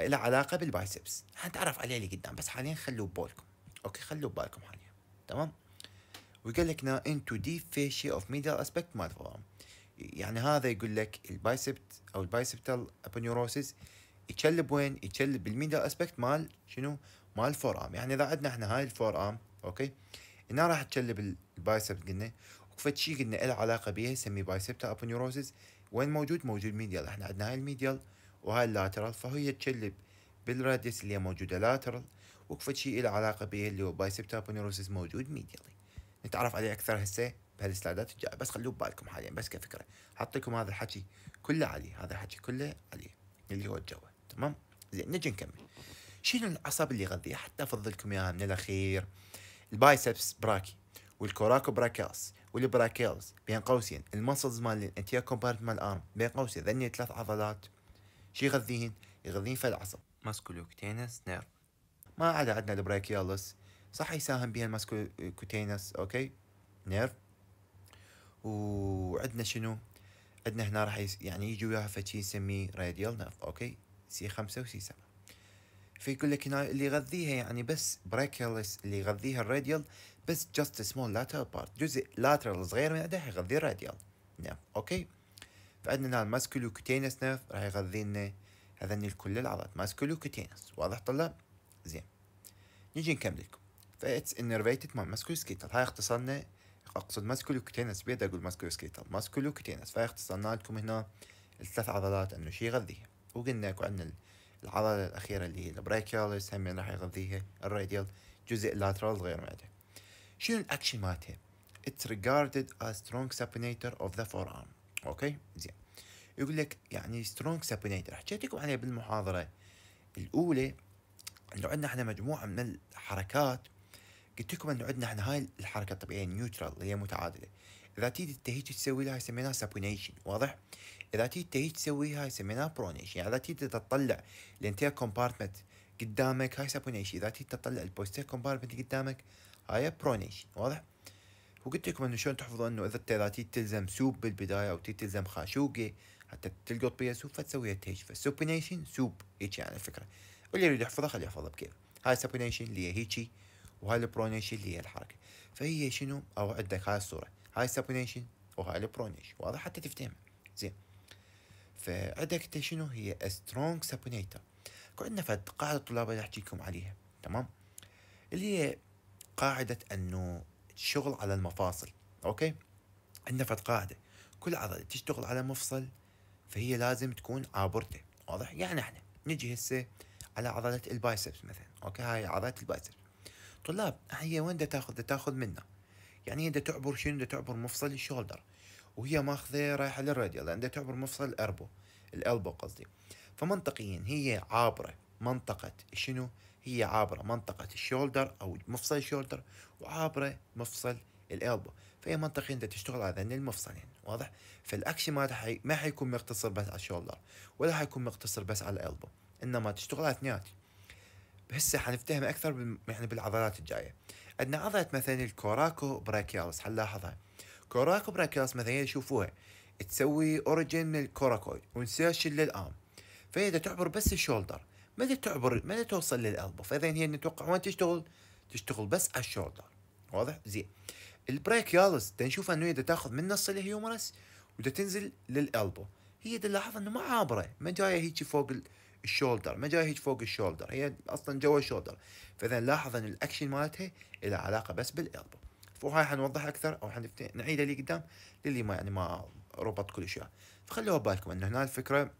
له علاقه بالبايسبس حنتعرف عليه اللي قدام بس حاليا خلوه ببالكم اوكي خلوه ببالكم حاليا تمام ويقول لك انتو into deep fascia of medial aspect فورم يعني هذا يقول لك البايسبت او البايسبتال ابونيوروسيس يكلب وين؟ يكلب بالميدل اسبكت مال شنو؟ مال فور ارم يعني اذا عندنا احنا هاي الفور ارم اوكي هنا راح تكلب البايسبت قلنا وفد شيء قلنا له علاقه بيها يسميه بايسبتال ابونيوروسيس وين موجود؟ موجود ميديال احنا عندنا هاي الميديال وهاي اللاترال فهي تكلب بالراديس اللي هي موجوده لاترال وفد شيء له علاقه بيها اللي هو بايسبتال ابونيوروسيس موجود ميديالي نتعرف عليه اكثر هسه بهالسلايدات الجايه بس خلوه ببالكم حاليا بس كفكره حط لكم هذا الحكي كله عليه هذا الحكي كله عليه اللي هو الجو تمام زين نجي نكمل شنو العصب اللي يغذيه حتى افضلكم اياها من الاخير البايسبس براكي والكوراكو براكاس والبراكيلز بين قوسين المسلز مال الانتيا مال الارم بين قوسين ذني ثلاث عضلات شي يغذيهن يغذيهن في العصب ماسكولوكتينس نيرف نعم. ما عدا عندنا البراكيالس صح يساهم بها الماسكولوكتينس اوكي نيرف نعم. وعندنا شنو عندنا هنا راح يعني يجي وياها فشي نسميه راديال نيرف اوكي سي خمسة وسي سبعة فيقول لك هنا اللي يغذيها يعني بس بريكلس اللي يغذيها الراديال بس جاست سمول لاترال بارت جزء لاترال صغير من عندها يغذي الراديال نيرف نعم، اوكي فعندنا هنا الماسكولو كوتينس نيرف راح يغذي لنا هذني الكل العضلات ماسكولو كوتينس واضح طلاب زين نجي نكمل لكم فايتس انرفيتد مع ماسكولو سكيتل هاي اختصرنا اقصد ماسكولو كوتينس بيقدر اقول ماسكولو سكيتال ماسكولو كوتينس فاختصرنا لكم هنا الثلاث عضلات انه شي يغذيها وقلنا لكم عندنا العضله الاخيره اللي هي البريكيوليس هم راح يغذيها الراديال جزء اللاترال غير معده شنو الاكشن مالتها It's regarded as strong supinator of the forearm اوكي زين يقول لك يعني strong supinator حكيت لكم عليه بالمحاضره الاولى انه عندنا احنا مجموعه من الحركات قلت لكم انه عندنا احنا هاي الحركه الطبيعيه نيوترال اللي هي متعادله اذا تيجي تهيج تسوي لها سميناها سابونيشن واضح اذا تيجي تهيج تسويها سميناها برونيشن يعني اذا تيجي تطلع الانتير كومبارتمنت قدامك هاي سابونيشن اذا تيجي تطلع البوستير كومبارتمنت قدامك هاي برونيشن واضح وقلت لكم انه شلون تحفظوا انه اذا اذا تيجي تلزم سوب بالبدايه او تيجي تلزم خاشوقي حتى تلقط بيها سوب فتسويها تهيج فالسوبينيشن سوب هيجي يعني الفكره واللي يريد يحفظها خليه يحفظها بكيف هاي سابونيشن اللي هي هيجي وهاي البرونيشن اللي هي الحركه فهي شنو او عندك هاي الصوره هاي السابونيشن وهاي البرونيشن واضح حتى تفتهم زين فعندك انت شنو هي سترونج سابونيتر عندنا فد قاعده طلاب اللي احكي لكم عليها تمام اللي هي قاعده انه الشغل على المفاصل اوكي عندنا فد قاعده كل عضله تشتغل على مفصل فهي لازم تكون عابرته واضح يعني احنا نجي هسه على عضله البايسبس مثلا اوكي هاي عضله البايسبس طلاب هي وين دا تاخذ دا تاخذ منا يعني هي دا تعبر شنو دا تعبر مفصل الشولدر وهي ماخذه رايحه للراديال لان دا تعبر مفصل الاربو الالبو قصدي فمنطقيا هي عابره منطقة شنو هي عابرة منطقة الشولدر أو مفصل الشولدر وعابرة مفصل الالبو فهي منطقيا انت تشتغل على ذن المفصلين واضح فالاكشن ما ما حيكون مقتصر بس على الشولدر ولا حيكون مقتصر بس على الالبو انما تشتغل على اثنيناتهم هسه حنفتهم اكثر يعني بالعضلات الجايه عندنا عضله مثلا الكوراكو براكيالس حنلاحظها كوراكو براكيالس مثلا شوفوها تسوي اوريجن من الكوراكويد ونسيرش للارم فهي تعبر بس الشولدر متى تعبر متى توصل للالبو فاذا هي نتوقع وين تشتغل تشتغل بس على الشولدر واضح زين البراكيالس تنشوف انه هي تاخذ من نص الهيومرس وتنزل للالبو هي تلاحظ انه ما عابره ما جايه هيك فوق الشولدر ما جاي هيك فوق الشولدر هي اصلا جوا الشولدر فاذا لاحظ ان الاكشن مالتها لها علاقه بس بالالبو وهاي حنوضح اكثر او حنعيدها لي قدام للي ما يعني ما ربط كل شيء فخلوها ببالكم انه هنا الفكره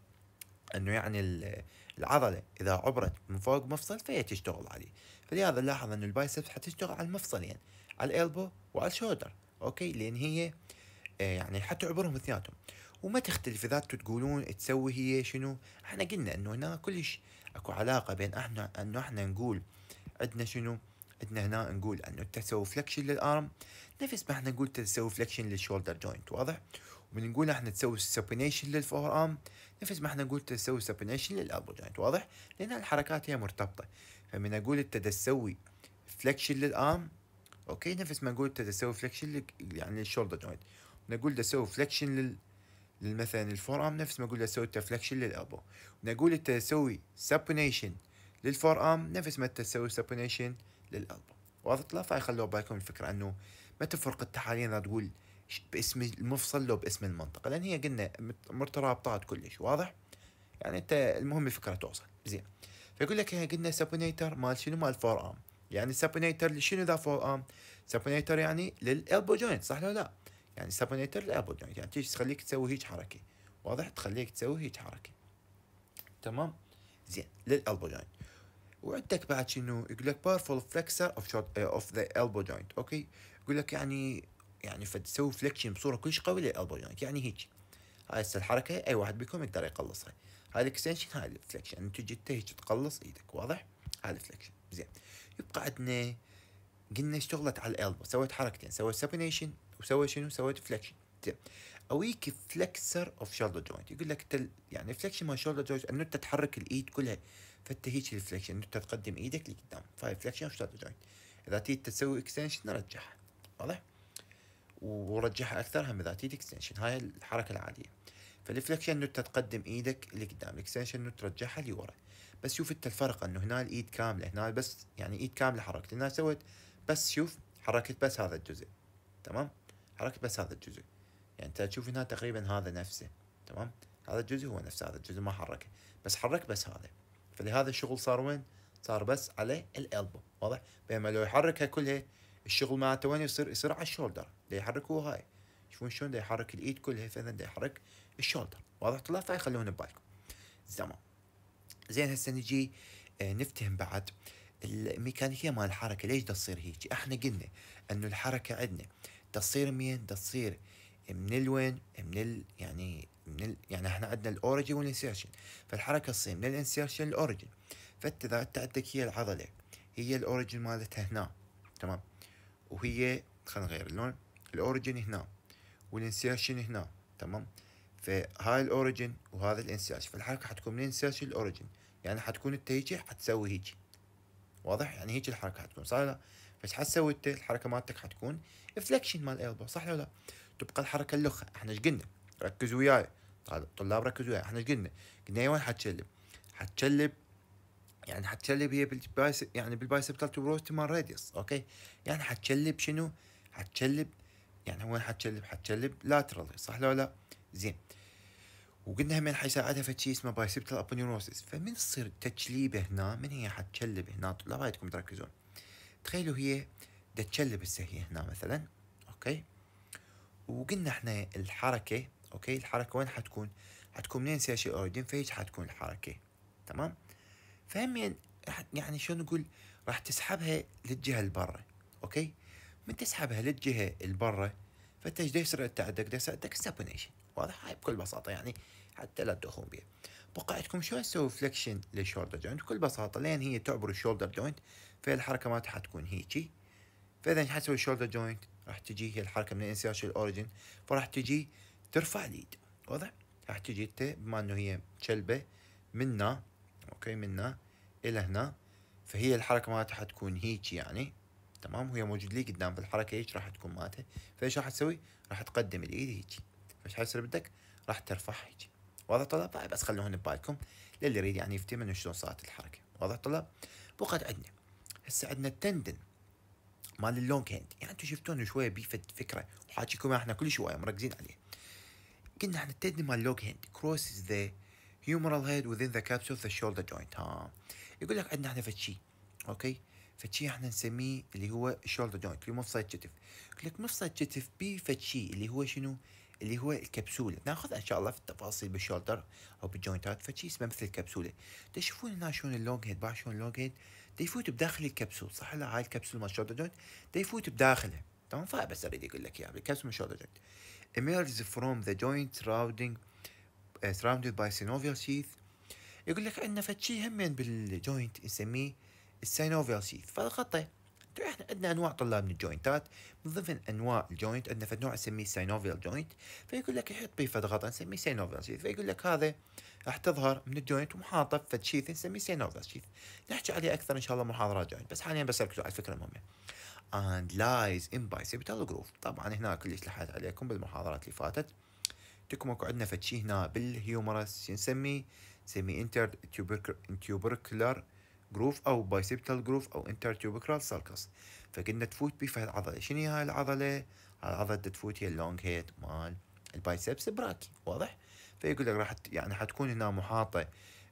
انه يعني العضله اذا عبرت من فوق مفصل فهي تشتغل عليه فلهذا لاحظ انه البايسبس حتشتغل على المفصلين يعني على الالبو وعلى الشولدر اوكي لان هي آه، يعني حتعبرهم اثنيناتهم وما تختلف اذا تقولون تسوي هي شنو احنا قلنا انه هنا كلش اكو علاقه بين احنا انه احنا نقول عندنا شنو عندنا هنا نقول انه تسوي فلكشن للارم نفس ما احنا نقول تسوي فلكشن للشولدر جوينت واضح وبنقول احنا تسوي سبينيشن للفور ارم نفس ما احنا نقول تسوي سبينيشن للالبو جوينت واضح لان الحركات هي مرتبطه فمن اقول انت تسوي فلكشن للارم اوكي نفس ما نقول انت تسوي فلكشن يعني للشولدر جوينت نقول تسوي فلكشن لل مثلا الفور ارم نفس ما اقول له سوي تفلكشن للابو ونقول انت سوي سابونيشن للفور ارم نفس ما تسوي سابونيشن للابو واضح لا خلوا بالكم الفكره انه ما تفرق التحاليل اذا تقول باسم المفصل لو باسم المنطقه لان هي قلنا مرتبطات كلش واضح يعني انت المهم الفكره توصل زين فيقول لك هي قلنا سابونيتر مال شنو مال فور ارم يعني سابونيتر شنو ذا فور ارم سابونيتر يعني للالبو جوينت صح لو لا يعني سابونيتر لابد يعني, يعني تخليك تسوي هيج حركه واضح تخليك تسوي هيج حركه تمام زين للالبو جوينت وعندك بعد شنو يقول لك باورفول فلكسر اوف شورت اوف ذا البو جوينت اوكي يقول لك يعني يعني فتسوي فليكشن بصوره كلش قويه للالبو جوينت يعني هيك هاي هسه الحركه اي واحد بكم يقدر يقلصها هاي الاكستنشن هاي الفليكشن يعني انت جيت هيك تقلص ايدك واضح هاي الفليكشن زين يبقى عندنا قلنا اشتغلت على الالبو سويت حركتين سويت سابونيشن وسوى شنو؟ سويت فليكشن اويك فلكسر اوف شولدر جوينت يقول لك تل يعني فلكشن مال شولدر جوينت انه انت تحرك الايد كلها فانت هيك الفليكشن انه انت تقدم ايدك لقدام فهي فليكشن اوف شولدر جوينت اذا تريد تسوي اكستنشن رجعها واضح؟ ورجعها اكثر هم اذا تريد اكستنشن هاي الحركه العاديه فالفليكشن انه انت تقدم ايدك لقدام الاكستنشن انه ترجعها لورا بس شوف انت الفرق انه هنا الايد كامله هنا بس يعني ايد كامله حركت هنا سويت بس شوف حركت بس هذا الجزء تمام حركت بس هذا الجزء يعني انت تشوف هنا تقريبا هذا نفسه تمام هذا الجزء هو نفسه هذا الجزء ما حركه بس حرك بس هذا فلهذا الشغل صار وين صار بس على الالبو واضح بينما لو يحركها كلها الشغل ما وين يصير يصير على الشولدر اللي يحرك هو هاي شوفون شلون يحرك الايد كلها فاذا يحرك الشولدر واضح طلع فهي خلونا ببالكم تمام زين هسه نجي آه، نفتهم بعد الميكانيكيه مال الحركه ليش تصير هيك احنا قلنا انه الحركه عندنا تصير مين تصير من الوين من ال يعني من ال يعني احنا عندنا الاوريجن والانسيرشن فالحركه تصير من الانسيرشن للاوريجن فانت اذا انت عندك هي العضله هي الاوريجن مالتها هنا تمام وهي خلينا نغير اللون الاوريجن هنا والانسيرشن هنا تمام فهاي الاوريجن وهذا الانسيرشن فالحركه حتكون من الانسيرشن للاوريجن يعني حتكون انت هيجي حتسوي هيجي واضح يعني هيجي الحركه حتكون صار بس حتسوي انت الحركه مالتك حتكون فليكشن مال البو صح ولا لا؟ تبقى الحركه اللخه احنا ايش قلنا؟ ركزوا وياي طيب، طلاب ركزوا وياي احنا ايش قلنا؟ قلنا وين حتشلب؟ حتشلب يعني حتشلب هي بالبايس يعني بالبايسبتال تبروستي مال راديوس اوكي؟ يعني حتشلب شنو؟ حتشلب يعني وين حتشلب؟ حتشلب لاترالي صح لو لا؟ زين وقلنا من حيساعدها في شيء اسمه بايسبتال ابونيوروسيس فمن تصير تشليبه هنا من هي حتشلب هنا طلاب عندكم تركزون تخيلوا هي بدها تشلب هسه هي هنا مثلا اوكي وقلنا احنا الحركه اوكي الحركه وين حتكون حتكون منين سي شيء فهيج حتكون الحركه تمام فهمين يعني, يعني شو نقول راح تسحبها للجهه البرة اوكي من تسحبها للجهه البرة فانت ايش يصير عندك؟ دا يصير عندك سابونيشن واضح هاي بكل بساطه يعني حتى لا تدخون بيها بقعدكم شلون تسوي فليكشن للشولدر جوينت بكل بساطه لين هي تعبر الشولدر جوينت فالحركه مالتها حتكون هيجي فاذا حتسوي الشولدر جوينت راح تجي هي الحركه من الانسيرشن الاوريجن فراح تجي ترفع الايد واضح راح تجي انت بما انه هي شلبه منا اوكي منا الى هنا فهي الحركه مالتها حتكون هيجي يعني تمام وهي موجود لي قدام فالحركه هيك راح تكون مالتها فايش راح تسوي راح تقدم الايد هيجي فايش حيصير بدك راح ترفع هيجي واضح طلاب طيب، بس خلوهن ببالكم للي يريد يعني يفتي منه شلون صارت الحركه واضح طلاب بقعد عندنا هسه عندنا التندن مال اللونج هاند يعني انتم شفتون شويه بيفت فكره وحاجيكم احنا كل شويه مركزين عليه قلنا عن التندن مال اللونج هاند كروس ذا هيومرال هيد وذين ذا كابسول ذا شولدر جوينت ها يقول لك عندنا احنا فتشي اوكي فتشي احنا نسميه اللي هو shoulder جوينت اللي مفصل الكتف يقول لك مفصل الكتف شيء اللي هو شنو اللي هو الكبسوله ناخذ ان شاء الله في التفاصيل بالشولدر او بالجوينتات فشي اسمه مثل الكبسوله تشوفون هنا شلون اللونج هيد بعد شلون اللونج هيد دا بداخل الكبسول صح لا هاي الكبسول مال شولدر جوينت دا بداخله تمام فا بس اريد اقول لك اياها الكبسول مال شولدر جوينت emerges from the joint surrounding uh, surrounded by synovial sheath يقول لك عندنا فد شيء همين بالجوينت نسميه السينوفيال شيث فالخطه احنا عندنا انواع طلاب من الجوينتات من ضمن انواع الجوينت عندنا فد نوع نسميه ساينوفيال جوينت فيقول لك يحط بيه فد غطاء نسميه ساينوفيال شيث فيقول لك هذا راح تظهر من الجوينت ومحاطه فد شيث نسميه ساينوفيال شيث نحكي عليه اكثر ان شاء الله محاضرات جوينت بس حاليا بس ركزوا على الفكره المهمه and lies in bicipital groove طبعا هنا كلش لحقت عليكم بالمحاضرات اللي فاتت تكم اكو عندنا فد شي هنا بالهيومرس نسميه نسميه انتر تيوبركلر جروف او بايسبتال جروف او انترتيوبيكرال سالكس فكنا تفوت بي في العضله شنو هي هاي العضله العضله تفوت هي اللونج هيد مال البايسبس براكي واضح فيقول لك راح يعني حتكون هنا محاطه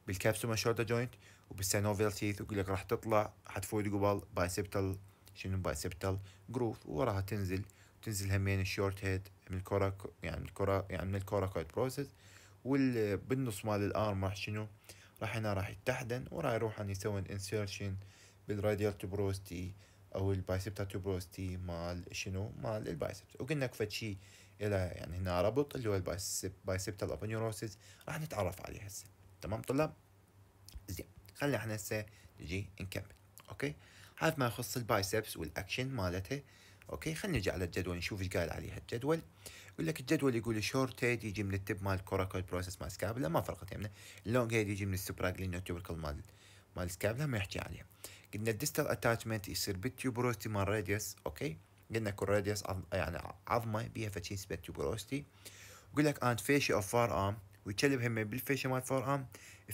بالكابسوما شورتا جوينت وبالسينوفيل تيث ويقول لك راح تطلع حتفوت قبل بايسبتال شنو بايسبتال جروف وراها تنزل تنزل همين الشورت هيد من الكورا يعني من الكورا يعني من الكوراكويد بروسس وبالنص مال الارم راح شنو راح هنا راح يتحدن وراح يروح عن يعني يسوي انسيرشن بالراديال تبروستي او البايسبتا تبروستي مال شنو مال البايسبت وقلنا كفد شيء الى يعني هنا ربط اللي هو البايسبتا ابنيوروسيس راح نتعرف عليه هسه تمام طلاب زين خلينا احنا هسه نجي نكمل اوكي هذا ما يخص البايسبس والاكشن مالته اوكي خلينا نجي على الجدول نشوف ايش قال عليها الجدول يقول لك الجدول يقول الشورت هيد يجي من التب مال الكوراكويد بروسس مال سكابلا ما فرقت يمنا يعني. اللونج هيد يجي من السوبراجلينيو تيوبركل مال مال سكابلا ما يحكي عليه قلنا الديستال اتاتشمنت يصير بالتيوبروستي مال راديوس اوكي قلنا كل راديوس يعني عظمه بيها فشي نسبه تيوبروستي يقول لك اند فيشي اوف فار ارم ويتشلب هم بالفيشي مال فار ارم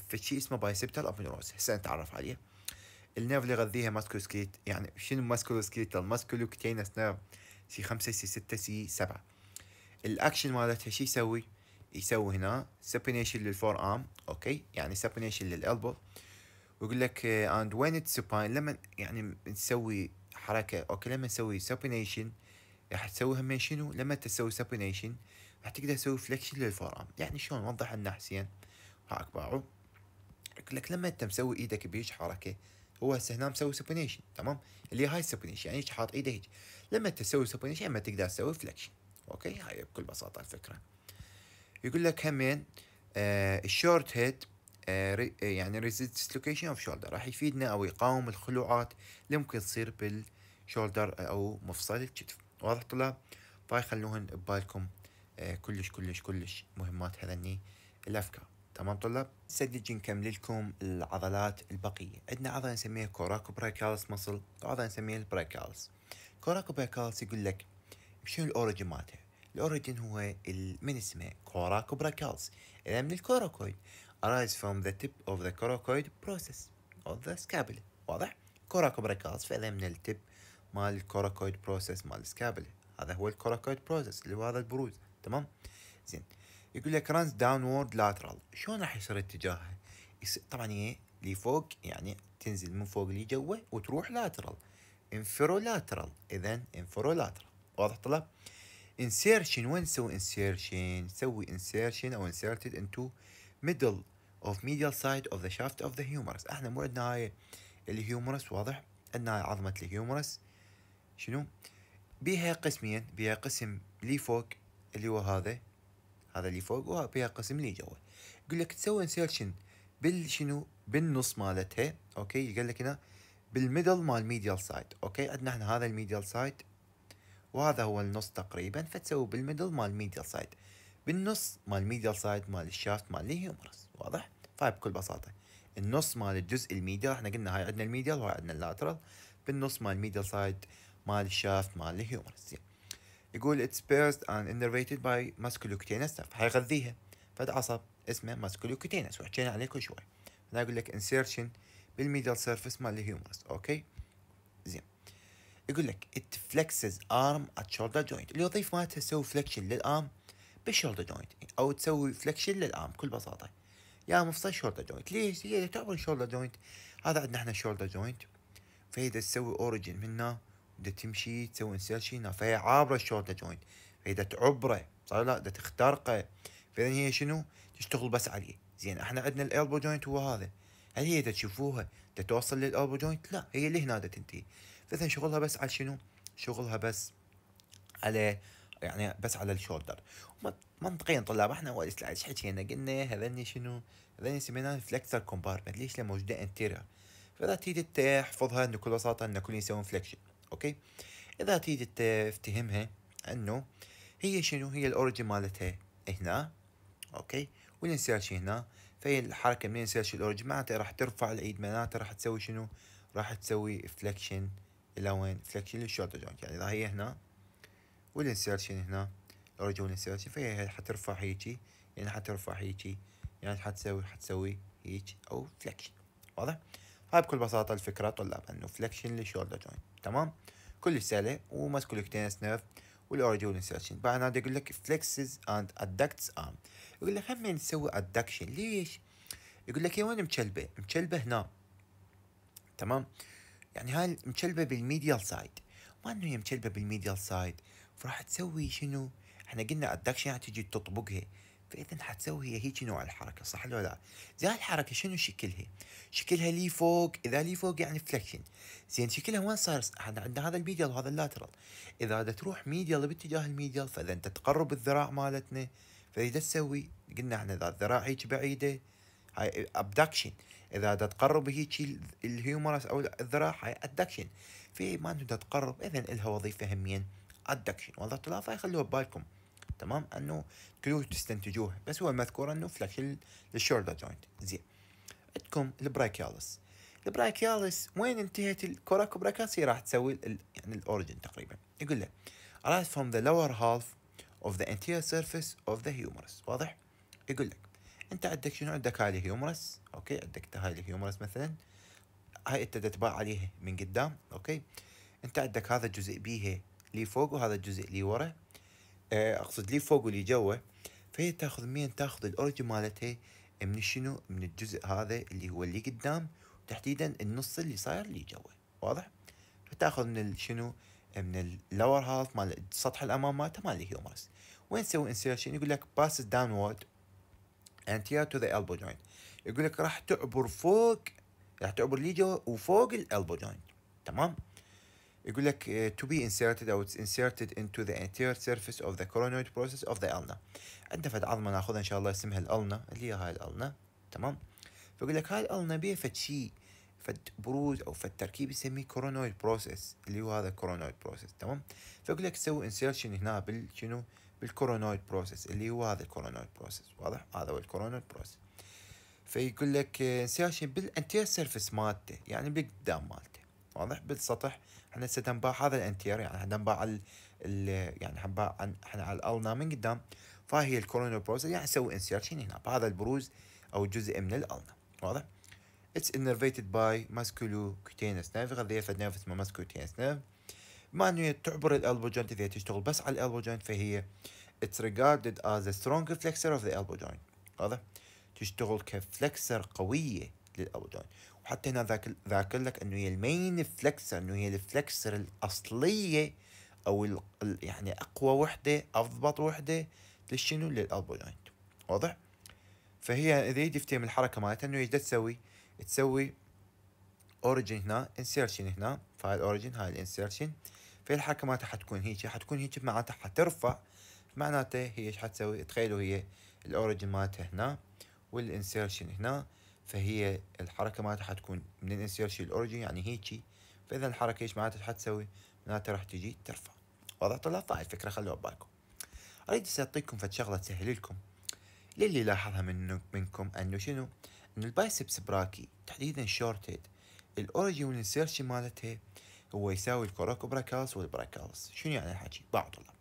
فشي اسمه بايسبتال اوف نيروس هسه نتعرف عليه النيرف اللي يغذيها ماسكولوسكيت يعني شنو ماسكولو كتينس نيرف سي 5 سي 6 سي 7 الاكشن مالتها شو يسوي يسوي هنا سبينيشن للفور ارم اوكي يعني سبينيشن للالبو ويقول لك اند وين ات سباين لما يعني نسوي حركه اوكي لما نسوي سبينيشن راح تسوي هم شنو لما تسوي سبينيشن راح تقدر تسوي فليكشن للفور ارم يعني شلون وضح لنا حسين هاك باعو يقول لك لما انت مسوي ايدك بهيج حركه هو هسه هنا مسوي سبينيشن تمام اللي هاي سبينيشن يعني هيج حاط ايده هيج لما تسوي سبينيشن ما تقدر تسوي فليكشن اوكي هاي بكل بساطه الفكره يقول لك همين آه، الشورت هيد آه، آه، يعني ريزيست لوكيشن اوف شولدر راح يفيدنا او يقاوم الخلوعات اللي ممكن تصير بالشولدر او مفصل الكتف واضح طلاب فهاي خلوهن ببالكم كلش كلش كلش مهمات هذني الافكار تمام طلاب سدج نكمل لكم العضلات البقيه عندنا عضله نسميها كوراكو برايكالس مصل وعضله نسميها البرايكالس كوراكو برايكالس يقول لك شنو الاوريجن مالته الاوريجن هو من اسمه coracobracals اذا من الكوراكويد arise from the tip of the coracoid process of the scapula واضح coracobracals فاذا من التب مال الكوراكويد بروسيس مال السكابلا هذا هو الكوراكويد بروسيس اللي هو هذا البروز تمام زين يقول لك رانز downward لاترال شلون راح يصير اتجاهها طبعا هي لفوق يعني تنزل من فوق لجوه وتروح لاترال انفرولاترال اذا انفرولاترال واضح طلب insertion وين نسوي insertion نسوي insertion او inserted into middle of medial side of the shaft of the humerus احنا مو عندنا هاي الهيومرس واضح عندنا هاي عظمة الهيومرس شنو بيها قسمين بيها قسم لي فوق اللي هو هذا هذا اللي فوق وبيها قسم لي جوا يقول لك تسوي insertion بالشنو بالنص مالتها اوكي يقول لك هنا بالميدل مال ميديال سايد اوكي عندنا احنا هذا الميديال سايد وهذا هو النص تقريبا فتسوي بالميدل مال الميديال سايد بالنص مال الميديال سايد مال الشافت مال الهيومرس واضح فهاي بكل بساطه النص مال الجزء الميديال احنا قلنا هاي عندنا الميديال وهاي عندنا اللاترال بالنص مال الميديال سايد مال الشافت مال الهيومرس يعني. يقول it's pierced and innervated by musculocutaneous nerve حيغذيها فد عصب اسمه musculocutaneous وحكينا عليه كل شوي انا اقول لك انسيرشن بالميديال سيرفيس مال الهيومرس اوكي زين يقول لك it flexes arm at shoulder joint الوظيفة مالتها تسوي flexion للارم بالشولدر جوينت او تسوي flexion للارم بكل بساطة يا مفصل شولدر جوينت ليش؟ هي تعبر شولدر جوينت هذا عندنا احنا شولدر جوينت فاذا تسوي origin منه بدها تمشي تسوي insertion فهي عابرة الشولدر جوينت فاذا تعبره صار لا دا تخترقه فاذا هي شنو؟ تشتغل بس عليه زين احنا عندنا الالبو جوينت هو هذا هل هي تشوفوها توصل للالبو جوينت؟ لا هي لهنا تنتهي فاذا شغلها بس على شنو شغلها بس على يعني بس على الشولدر منطقيا طلاب احنا اول سلايد حكينا قلنا هذني شنو هذني سميناه فلكسر كومبارتمنت ليش لان موجوده انتيرير فاذا تريد تحفظها انه بكل بساطه ان كلهم يسوون فلكشن اوكي اذا تريد تفتهمها انه هي شنو هي الاوريجن مالتها هنا اوكي والانسيرش هنا فهي الحركه من الانسيرش الاوريجن معناتها راح ترفع الايد معناتها راح تسوي شنو راح تسوي فلكشن الى وين سلكشن للشورت جوينت يعني اذا هي هنا والانسيرشن يعني هنا لو رجعوا الانسيرشن فهي حترفع هيجي يعني حترفع هيجي يعني حتسوي حتسوي هيج او فلكشن واضح هاي بكل بساطه الفكره طلاب انه فلكشن للشورت جوينت تمام كلش سهله وماسكولكتينس نيرف والاوريدي والانسيرشن بعد هذا يقول لك فلكسز اند ادكتس ارم يقول لك هم نسوي ادكشن ليش يقول لك هي وين مكلبه مكلبه هنا تمام يعني هاي مكلبه بالميديال سايد ما انه هي مكلبه بالميديال سايد فراح تسوي شنو احنا قلنا الدكشن يعني تجي تطبقها فاذا حتسوي هي هيك نوع الحركه صح لو لا زين الحركه شنو شكلها شكلها لي فوق اذا لي فوق يعني فليكشن زين شكلها وين صار احنا عندنا هذا الميديال وهذا اللاترال اذا تروح ميديال باتجاه الميديال فاذا انت تقرب الذراع مالتنا فاذا تسوي قلنا احنا اذا الذراع هيك بعيده هاي ابدكشن اذا دا تقرب هيك الهيومرس او الذراع هاي ادكشن في ما انتم تقرب اذا الها وظيفه همين ادكشن والله طلاب فيخلوها ببالكم تمام انه كلو تستنتجوها بس هو المذكور انه فلكش للشولدر جوينت زين عندكم البرايكيالس البرايكيالس وين انتهت الكوراكو براكاس هي راح تسوي الـ يعني الاوريجن تقريبا يقول له arise from the lower half of the anterior surface of the humerus واضح يقول لك انت عندك شنو عندك هاي الهيومرس اوكي عندك هاي الهيومرس مثلا هاي انت تباع عليها من قدام اوكي انت عندك هذا الجزء بيها لي فوق وهذا الجزء لي ورا آه، اقصد لي فوق ولي جوا فهي تاخذ مين تاخذ الاورج مالتها من شنو من الجزء هذا اللي هو اللي قدام وتحديدا النص اللي صاير لي جوا واضح فتاخذ من شنو من اللور هاف مال السطح الامام مالته مال الهيومرس وين تسوي انسيرشن يقول لك باس داونورد anterior to the elbow joint يقول لك راح تعبر فوق راح تعبر ليجو وفوق الالبو جوينت تمام يقول لك آه، to be inserted أو it's inserted into the anterior surface of the coronoid process of the ulna عندنا فد عظمة ناخذها إن شاء الله اسمها الألنا اللي هي هاي الألنا تمام فيقول لك هاي الألنا بيها فد شيء فد بروز أو فد تركيب يسميه coronoid process اللي هو هذا coronoid process تمام فيقول لك سوي insertion هنا بال شنو الكورونويد بروسيس اللي هو هذا الكورونويد بروسيس واضح هذا هو الكورونويد بروسيس فيقول لك انسياشن آه، بالانتير سيرفيس مالته يعني بالقدام مالته واضح بالسطح احنا هسه نباع هذا الانتير يعني احنا نباع ال يعني حنباع احنا على الالنا من قدام فهي الكورونال بروسيس يعني نسوي انسيرشن هنا بهذا البروز او جزء من الالنا واضح It's innervated by musculocutaneous nerve غذية فد نيرف اسمه musculocutaneous nerve بما انه تعبر الالبو جوينت اذا تشتغل بس على الالبو جوينت فهي اتس ريجاردد از the strong اوف ذا the elbow واضح تشتغل كفلكسر قويه للالبو جوينت وحتى هنا ذاك ذاكر لك انه هي المين فلكسر انه هي الفلكسر الاصليه او الـ يعني اقوى وحده اضبط وحده للشنو للالبو جوينت واضح فهي اذا يجي من الحركه مالتها انه ايش تسوي تسوي اوريجن هنا انسيرشن هنا فهاي الاوريجن هاي الانسيرشن في الحركه مالتها حتكون هيك حتكون هيك معناتها حترفع معناته هي ايش حتسوي تخيلوا هي الاوريجن مالتها هنا والانسيرشن هنا فهي الحركه مالتها حتكون من الانسيرشن للاوريجن يعني هيك فاذا الحركه ايش معناتها حتسوي معناتها راح تجي ترفع واضح طلاب فهاي الفكره خلوها ببالكم اريد اعطيكم فد شغله تسهل لكم للي لاحظها من منكم انه شنو ان البايسبس براكي تحديدا شورتد الاوريجين سيرش مالتها هو يساوي الكوراكو براكالس والبراكالس شنو يعني الحكي بعض الله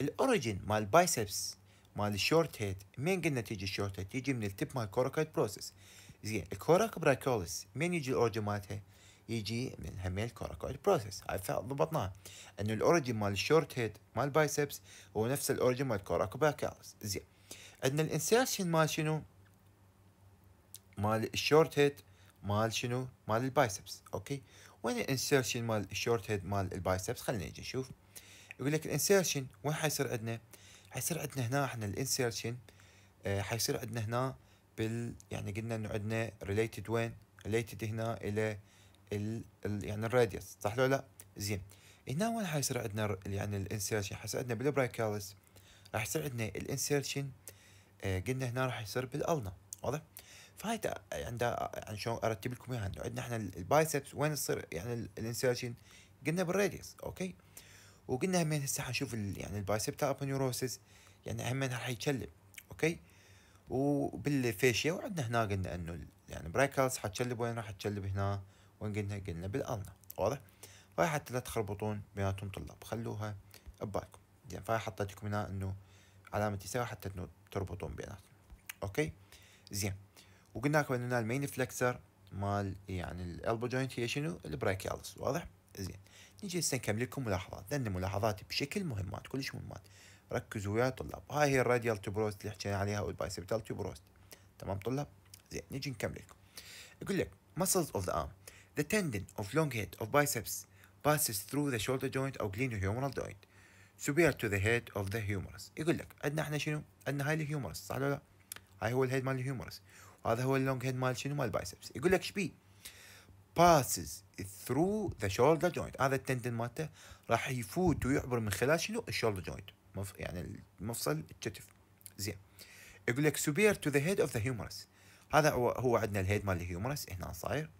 الاوريجين مال بايسبس مال الشورت هيد من قلنا تيجي الشورت هيد تيجي من التب مال كوراكويد بروسيس زين الكوراك براكوليس من يجي الاوريجين مالتها يجي من همين الكوراكويد بروسيس هاي ضبطناها انه الاوريجين مال الشورت هيد مال البايسبس هو نفس الاوريجين مال الكوراكو براكوليس زين عندنا الانسيرشن مال شنو مال الشورت هيد مال شنو مال البايسبس اوكي وين الانسيرشن مال الشورت هيد مال البايسبس خلينا نجي نشوف يقول لك الانسيرشن وين حيصير عندنا حيصير عندنا هنا احنا الانسيرشن آه حيصير عندنا هنا بال يعني قلنا انه عندنا ريليتد وين ريليتد هنا الى ال... ال... يعني الراديوس صح لو لا زين هنا وين حيصير عندنا يعني الانسيرشن حيصير عندنا بالبرايكالس راح يصير عندنا الانسيرشن آه قلنا هنا راح يصير بالالنا واضح فهاي عندها عن شلون ارتب لكم اياها عندنا احنا البايسبس وين تصير يعني الانسيرشن قلنا بالراديوس اوكي وقلنا همين هسه حنشوف يعني البايسبس ابنيوروسيس يعني همين راح يتشلب اوكي وبالفيشيا وعندنا هنا قلنا انه يعني برايكلز حتشلب وين راح تشلب هنا وين قلنا قلنا بالالنا واضح فهاي حتى لا تخربطون بيناتهم طلاب خلوها ببالكم يعني فهاي حطيت لكم هنا انه علامة يساوي حتى انه تربطون بيناتهم اوكي زين وقلنا لكم ان المين فلكسر مال يعني الالبو جوينت هي شنو البراكيالس واضح زين نجي هسه نكمل لكم ملاحظات لان ملاحظات بشكل مهمات كلش مهمات ركزوا وياي طلاب هاي هي الراديال تبروست اللي حكينا عليها والبايسبتال تبروست تمام طلاب زين نجي نكمل لكم يقول لك muscles of the arm the tendon of long head of biceps passes through the shoulder joint أو glenohumeral joint superior to the head of the humerus يقول لك عندنا احنا شنو؟ عندنا هاي الهيومرس صح ولا لا؟ هاي هو الهيد مال الهيومرس هذا هو اللونج هيد مال شنو مال بايسبس يقول لك ايش بي passes through the shoulder joint هذا التندن مالته راح يفوت ويعبر من خلال شنو الشولدر جوينت يعني المفصل الكتف زين يقول لك superior to the head of the humerus هذا هو هو عندنا الهيد مال الهيومرس هنا صاير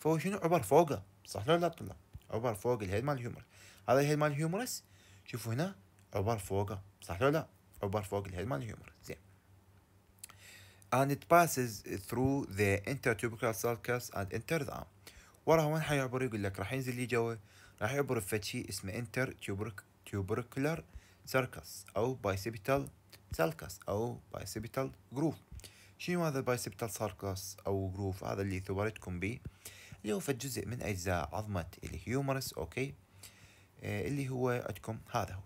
فهو شنو عبر فوقه صح لو لا طلع عبر فوق الهيد مال الهيومرس هذا الهيد مال الهيومرس شوفوا هنا عبر فوقه صح لو لا عبر فوق الهيد مال الهيومرس زين and it passes through the intertubercular sulcus and enter the arm وراها وين حيعبر يقول لك راح ينزل لي جوا راح يعبر في شيء اسمه انتر تيوبركلر سيركس او بايسيبيتال sulcus او بايسيبيتال جروف شنو هذا البايسيبيتال sulcus او جروف هذا اللي ثورتكم به اللي هو جزء من اجزاء عظمه الهيومرس اوكي آه اللي هو عندكم هذا هو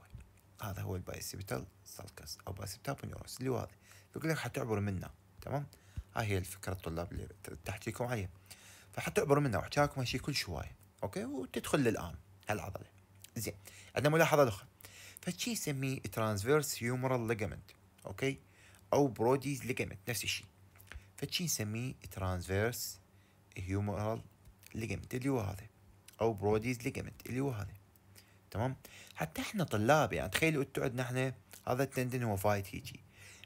هذا هو البايسيبيتال سالكس او بايسيبيتال بنيورس اللي هو هذا يقول لك حتعبر منه تمام هاي هي الفكره الطلاب اللي تحكيكم عليها فحتى ابر منها واحكي لكم هالشيء كل شويه اوكي وتدخل للان هالعضله زين عندنا ملاحظه اخرى فشي يسميه ترانسفيرس هيومرال ليجمنت اوكي او بروديز ليجامنت نفس الشيء فشي نسميه ترانسفيرس هيومرال ليجمنت اللي هو هذا او بروديز ليجامنت اللي هو هذا تمام حتى احنا طلاب يعني تخيلوا انتم عندنا احنا هذا التندن هو فايت هيجي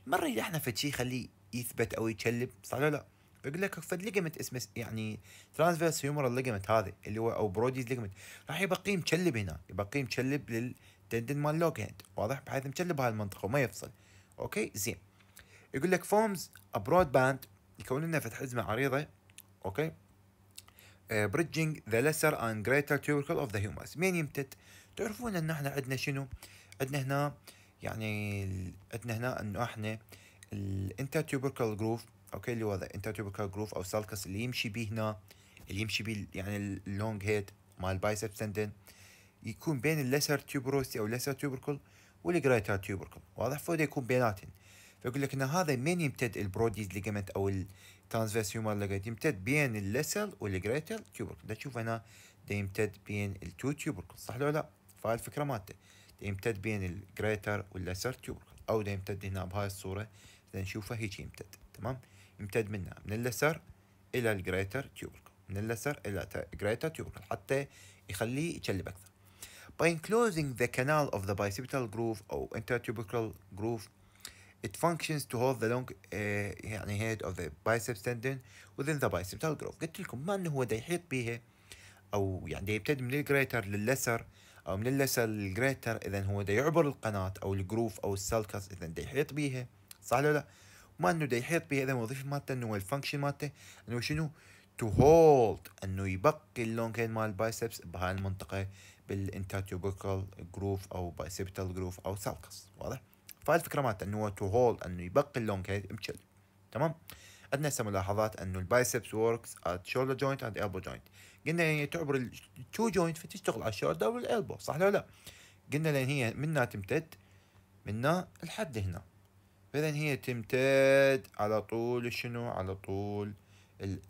ما نريد احنا فد خليه يثبت او يكلب صح ولا لا؟ بقول لك فد ليجمنت اسمه يعني ترانسفيرس هيومر ليجمنت هذا اللي هو او بروديز ليجمنت راح يبقيه مشلب هنا يبقيه مشلب للتندن مال لوك هاند واضح بحيث مشلب هاي المنطقه وما يفصل اوكي زين يقول لك فورمز برود باند يكون لنا فتح حزمه عريضه اوكي بريدجينج ذا ليسر اند جريتر تيوركل اوف ذا هيومرس مين يمتد؟ تعرفون ان احنا عندنا شنو؟ عندنا هنا يعني عندنا هنا انه احنا الانترتيوبركال جروف اوكي اللي هو ذا انترتيوبركال جروف او سالكس اللي يمشي به هنا اللي يمشي به يعني اللونج هيد مال بايسب تندن يكون بين الليسر تيوبروسي او الليسر تيوبركل والجريتر تيوبركل واضح فوده يكون بيناتهم فيقول لك ان هذا من يمتد البروديز ليجمنت او الترانسفيرس هيومر ليجمنت يمتد بين الليسر والجريتر تيوبركل تشوف هنا يمتد بين التو تيوبركل صح لو لا فهاي الفكره مالته يمتد بين الجريتر والليسر تيوبركل او يمتد هنا بهاي الصوره نشوفه هيك يمتد تمام يمتد منا من اللسر الى الجريتر تيوبركل من اللسر الى جريتر تيوبركل حتى يخليه يتشلب اكثر By enclosing the canal of the bicipital groove أو intertubercular groove It functions to hold the long uh, يعني head of the biceps tendon within the bicipital groove قلت لكم ما انه هو دا يحيط بيها او يعني دا يبتدي من الجريتر لليسر او من اللسل للجريتر اذا هو دا يعبر القناه او الجروف او السلكس اذا دا يحيط بيها صح لو لا ما انه دا يحيط به هذا الوظيفه مالته انه هو الفانكشن مالته انه شنو تو هولد انه يبقي اللونج هيل مال البايسبس بهاي المنطقه بالانتاتيوبيكال جروف او بايسبتال جروف او سالكس واضح فهاي الفكره مالته انه هو تو هولد انه يبقي اللونج هيل مشل تمام عندنا هسه ملاحظات انه البايسبس وركس ات شولدر جوينت اند البو جوينت قلنا يعني تعبر التو جوينت فتشتغل على الشولدر والالبو صح لو لا قلنا لان هي منا تمتد منا الحد هنا فاذا هي تمتد على طول شنو على طول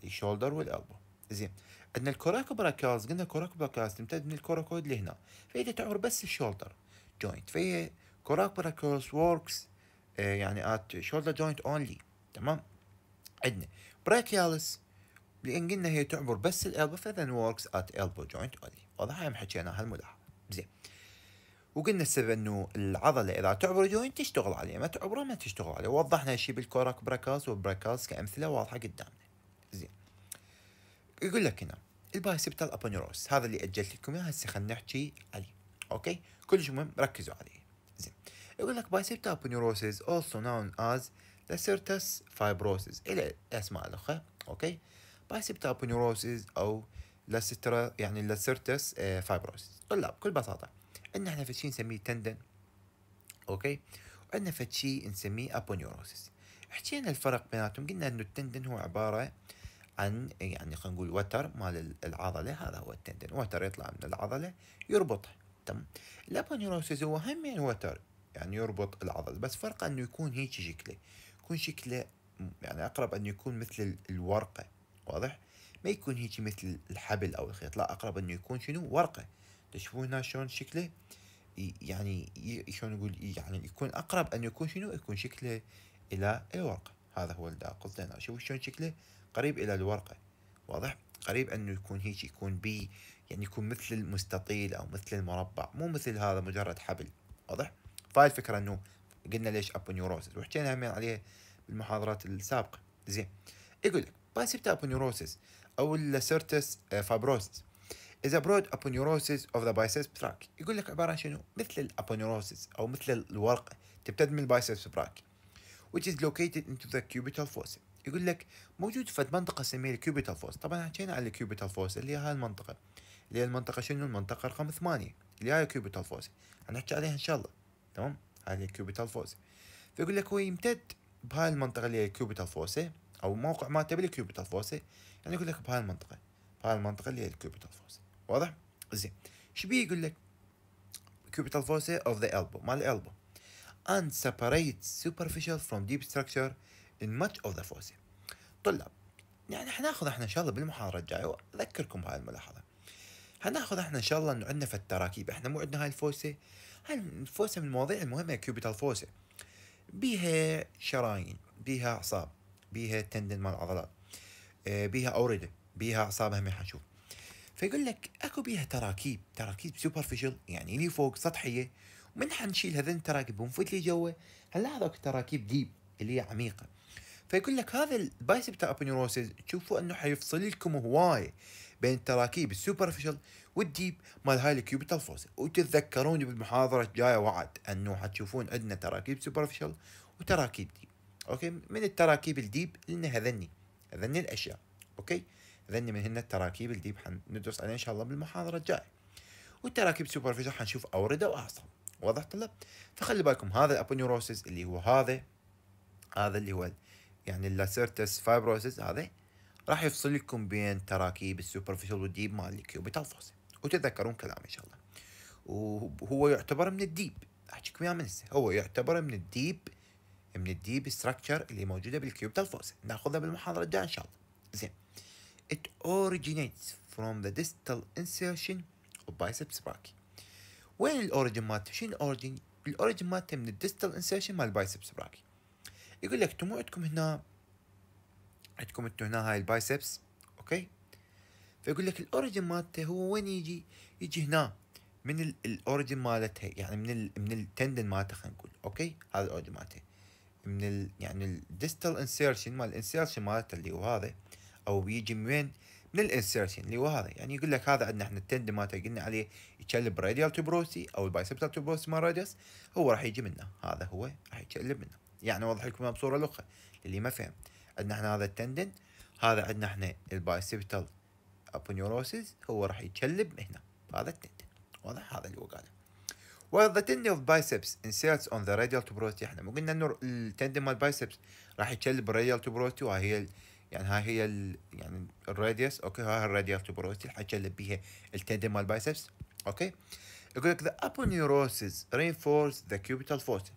الشولدر والالبو زين عندنا براكاز قلنا براكاز تمتد من الكوراكويد لهنا فهي تعبر بس الشولدر جوينت فهي براكاز وركس آه، يعني ات شولدر جوينت اونلي تمام عندنا براكيالس لان قلنا هي تعبر بس الالبو فاذا وركس ات البو جوينت اونلي واضح هم حكينا هالملاحظه زين وقلنا السبب انه العضله اذا تعبر جوين تشتغل عليه ما تعبره ما تشتغل عليه ووضحنا هالشيء بالكوراك براكاس وبراكاس كامثله واضحه قدامنا زين يقول لك هنا البايسبتال ابونيروس هذا اللي اجلت لكم اياه هسه خلينا نحكي عليه اوكي كلش مهم ركزوا عليه زين يقول لك بايسبتال ابونيروسيس اولسو نون از لاسيرتس فايبروسيس الى اسماء الاخرى اوكي بايسبتال ابونيروس او لاسترا يعني لاسيرتس آه، فايبروسيس طلاب بكل بساطه عندنا احنا فد شيء نسميه تندن اوكي وعندنا فد شيء نسميه ابونيوروسيس حكينا الفرق بيناتهم قلنا انه التندن هو عباره عن يعني خلينا نقول وتر مال العضله هذا هو التندن وتر يطلع من العضله يربطها تم الابونيوروسيس هو هم يعني وتر يعني يربط العضل بس فرق انه يكون هيك شكله يكون شكله يعني اقرب انه يكون مثل الورقه واضح ما يكون هيك مثل الحبل او الخيط لا اقرب انه يكون شنو ورقه تشوفون هنا شلون شكله يعني شلون نقول يعني يكون اقرب ان يكون شنو يكون شكله الى الورقه هذا هو اللي قلت انا شوف شلون شكله قريب الى الورقه واضح قريب انه يكون هيك يكون بي يعني يكون مثل المستطيل او مثل المربع مو مثل هذا مجرد حبل واضح فهاي الفكره انه قلنا ليش ابونيوروسس وحكينا همين عليه بالمحاضرات السابقه زين يقول لك ابو ابونيوروسس او السيرتس فابروسس is a broad aponeurosis of the biceps tract يقول لك عبارة عن شنو مثل الأبونيروسيس أو مثل الورقة تبتد من البايسبس تراك which is located into the cubital fossa يقول لك موجود في منطقة اسمها الكيوبيتال فوس طبعا حكينا على الكيوبيتال فوس اللي هي هاي المنطقة اللي هي المنطقة شنو المنطقة رقم ثمانية اللي هي الكيوبيتال فوس هنحكي عليها إن شاء الله تمام هاي الكيوبيتال فوس فيقول لك هو يمتد بهاي المنطقة اللي هي الكيوبيتال فوس أو موقع ما تبي الكيوبيتال فوس يعني يقول لك بهاي المنطقة بهاي المنطقة اللي هي الكيوبيتال فوس واضح زين شبي بيه يقول لك cubital فوسي of the elbow مال الالبو and separates superficial from deep structure in much of the fossa طلاب يعني حناخذ احنا ان شاء الله بالمحاضره الجايه واذكركم بهاي الملاحظه حناخذ احنا ان شاء الله انه عندنا في التراكيب احنا مو عندنا هاي الفوسي هاي الفوسي من المواضيع المهمه كيوبيتال فوسي بيها شرايين بيها اعصاب بيها تندن مال العضلات إيه، بيها اورده بيها اعصاب هم حنشوف فيقول لك اكو بيها تراكيب تراكيب سوبرفيشل يعني لي فوق سطحيه ومن حنشيل هذين التراكيب ونفوت لي جوا هنلاحظ اكو تراكيب ديب اللي هي عميقه فيقول لك هذا البايسبتا ابنيروسيس تشوفوا انه حيفصل لكم هوايه بين التراكيب السوبرفيشل والديب مال هاي الكيوبيتال فوس وتتذكروني بالمحاضره الجايه وعد انه حتشوفون عندنا تراكيب سوبرفيشل وتراكيب ديب اوكي من التراكيب الديب لنا هذني هذني الاشياء اوكي من هنا التراكيب اللي حندرس ندرس عليها ان شاء الله بالمحاضره الجايه والتراكيب سوبرفيجر حنشوف اورده واعصاب واضح طلاب فخلي بالكم هذا الابونيوروسيس اللي هو هذا هذا اللي هو يعني اللاسيرتس فايبروسيس هذا راح يفصل لكم بين تراكيب السوبرفيشال والديب مال الكيوبيتال فوس وتتذكرون كلامي ان شاء الله وهو يعتبر من الديب احكيكم اياه من هسه هو يعتبر من الديب من الديب ستراكشر اللي موجوده بالكيوبيتال فوس ناخذها بالمحاضره الجايه ان شاء الله زين It originates from the distal insertion of biceps brachii. وين الاوريجن مالته؟ شنو الاوريجن؟ الاوريجن مالته من الديستال انسيرشن مال البايسبس براكي. يقول لك انتم عندكم هنا عندكم انتم هنا هاي البايسبس اوكي؟ فيقول لك الاوريجن مالته هو وين يجي؟ يجي هنا من الاوريجن مالتها يعني من الـ من التندن مالتها خلينا نقول اوكي؟ هذا الاوريجن مالته. من ال يعني الديستال انسيرشن مال الانسيرشن مالته اللي هو هذا او بيجي من وين؟ من الانسيرشن اللي هو هذا يعني يقول لك هذا عندنا احنا التندن مالته قلنا عليه يتشلب راديال تبروسي او البايسبس تبروسي مال راديوس هو راح يجي منه هذا هو راح يتشلب منه يعني اوضح لكم بصوره اخرى اللي ما فهم عندنا احنا هذا التندن هذا عندنا احنا البايسبتال ابونيوروسيس هو راح يتشلب هنا هذا التندن واضح هذا اللي هو قاله While ذا تندن اوف بايسبس انسيرتس اون ذا radial tuberosity احنا مو قلنا انه التندن مال بايسبس راح يتشلب الراديال tuberosity وهي يعني هاي هي ال... يعني الراديوس اوكي هاي الراديوس تبروسيتي الحاجه اللي بيها التندم مال بايسبس اوكي يقول لك ذا ابونيوروسيس رينفورس ذا كيوبيتال فوسي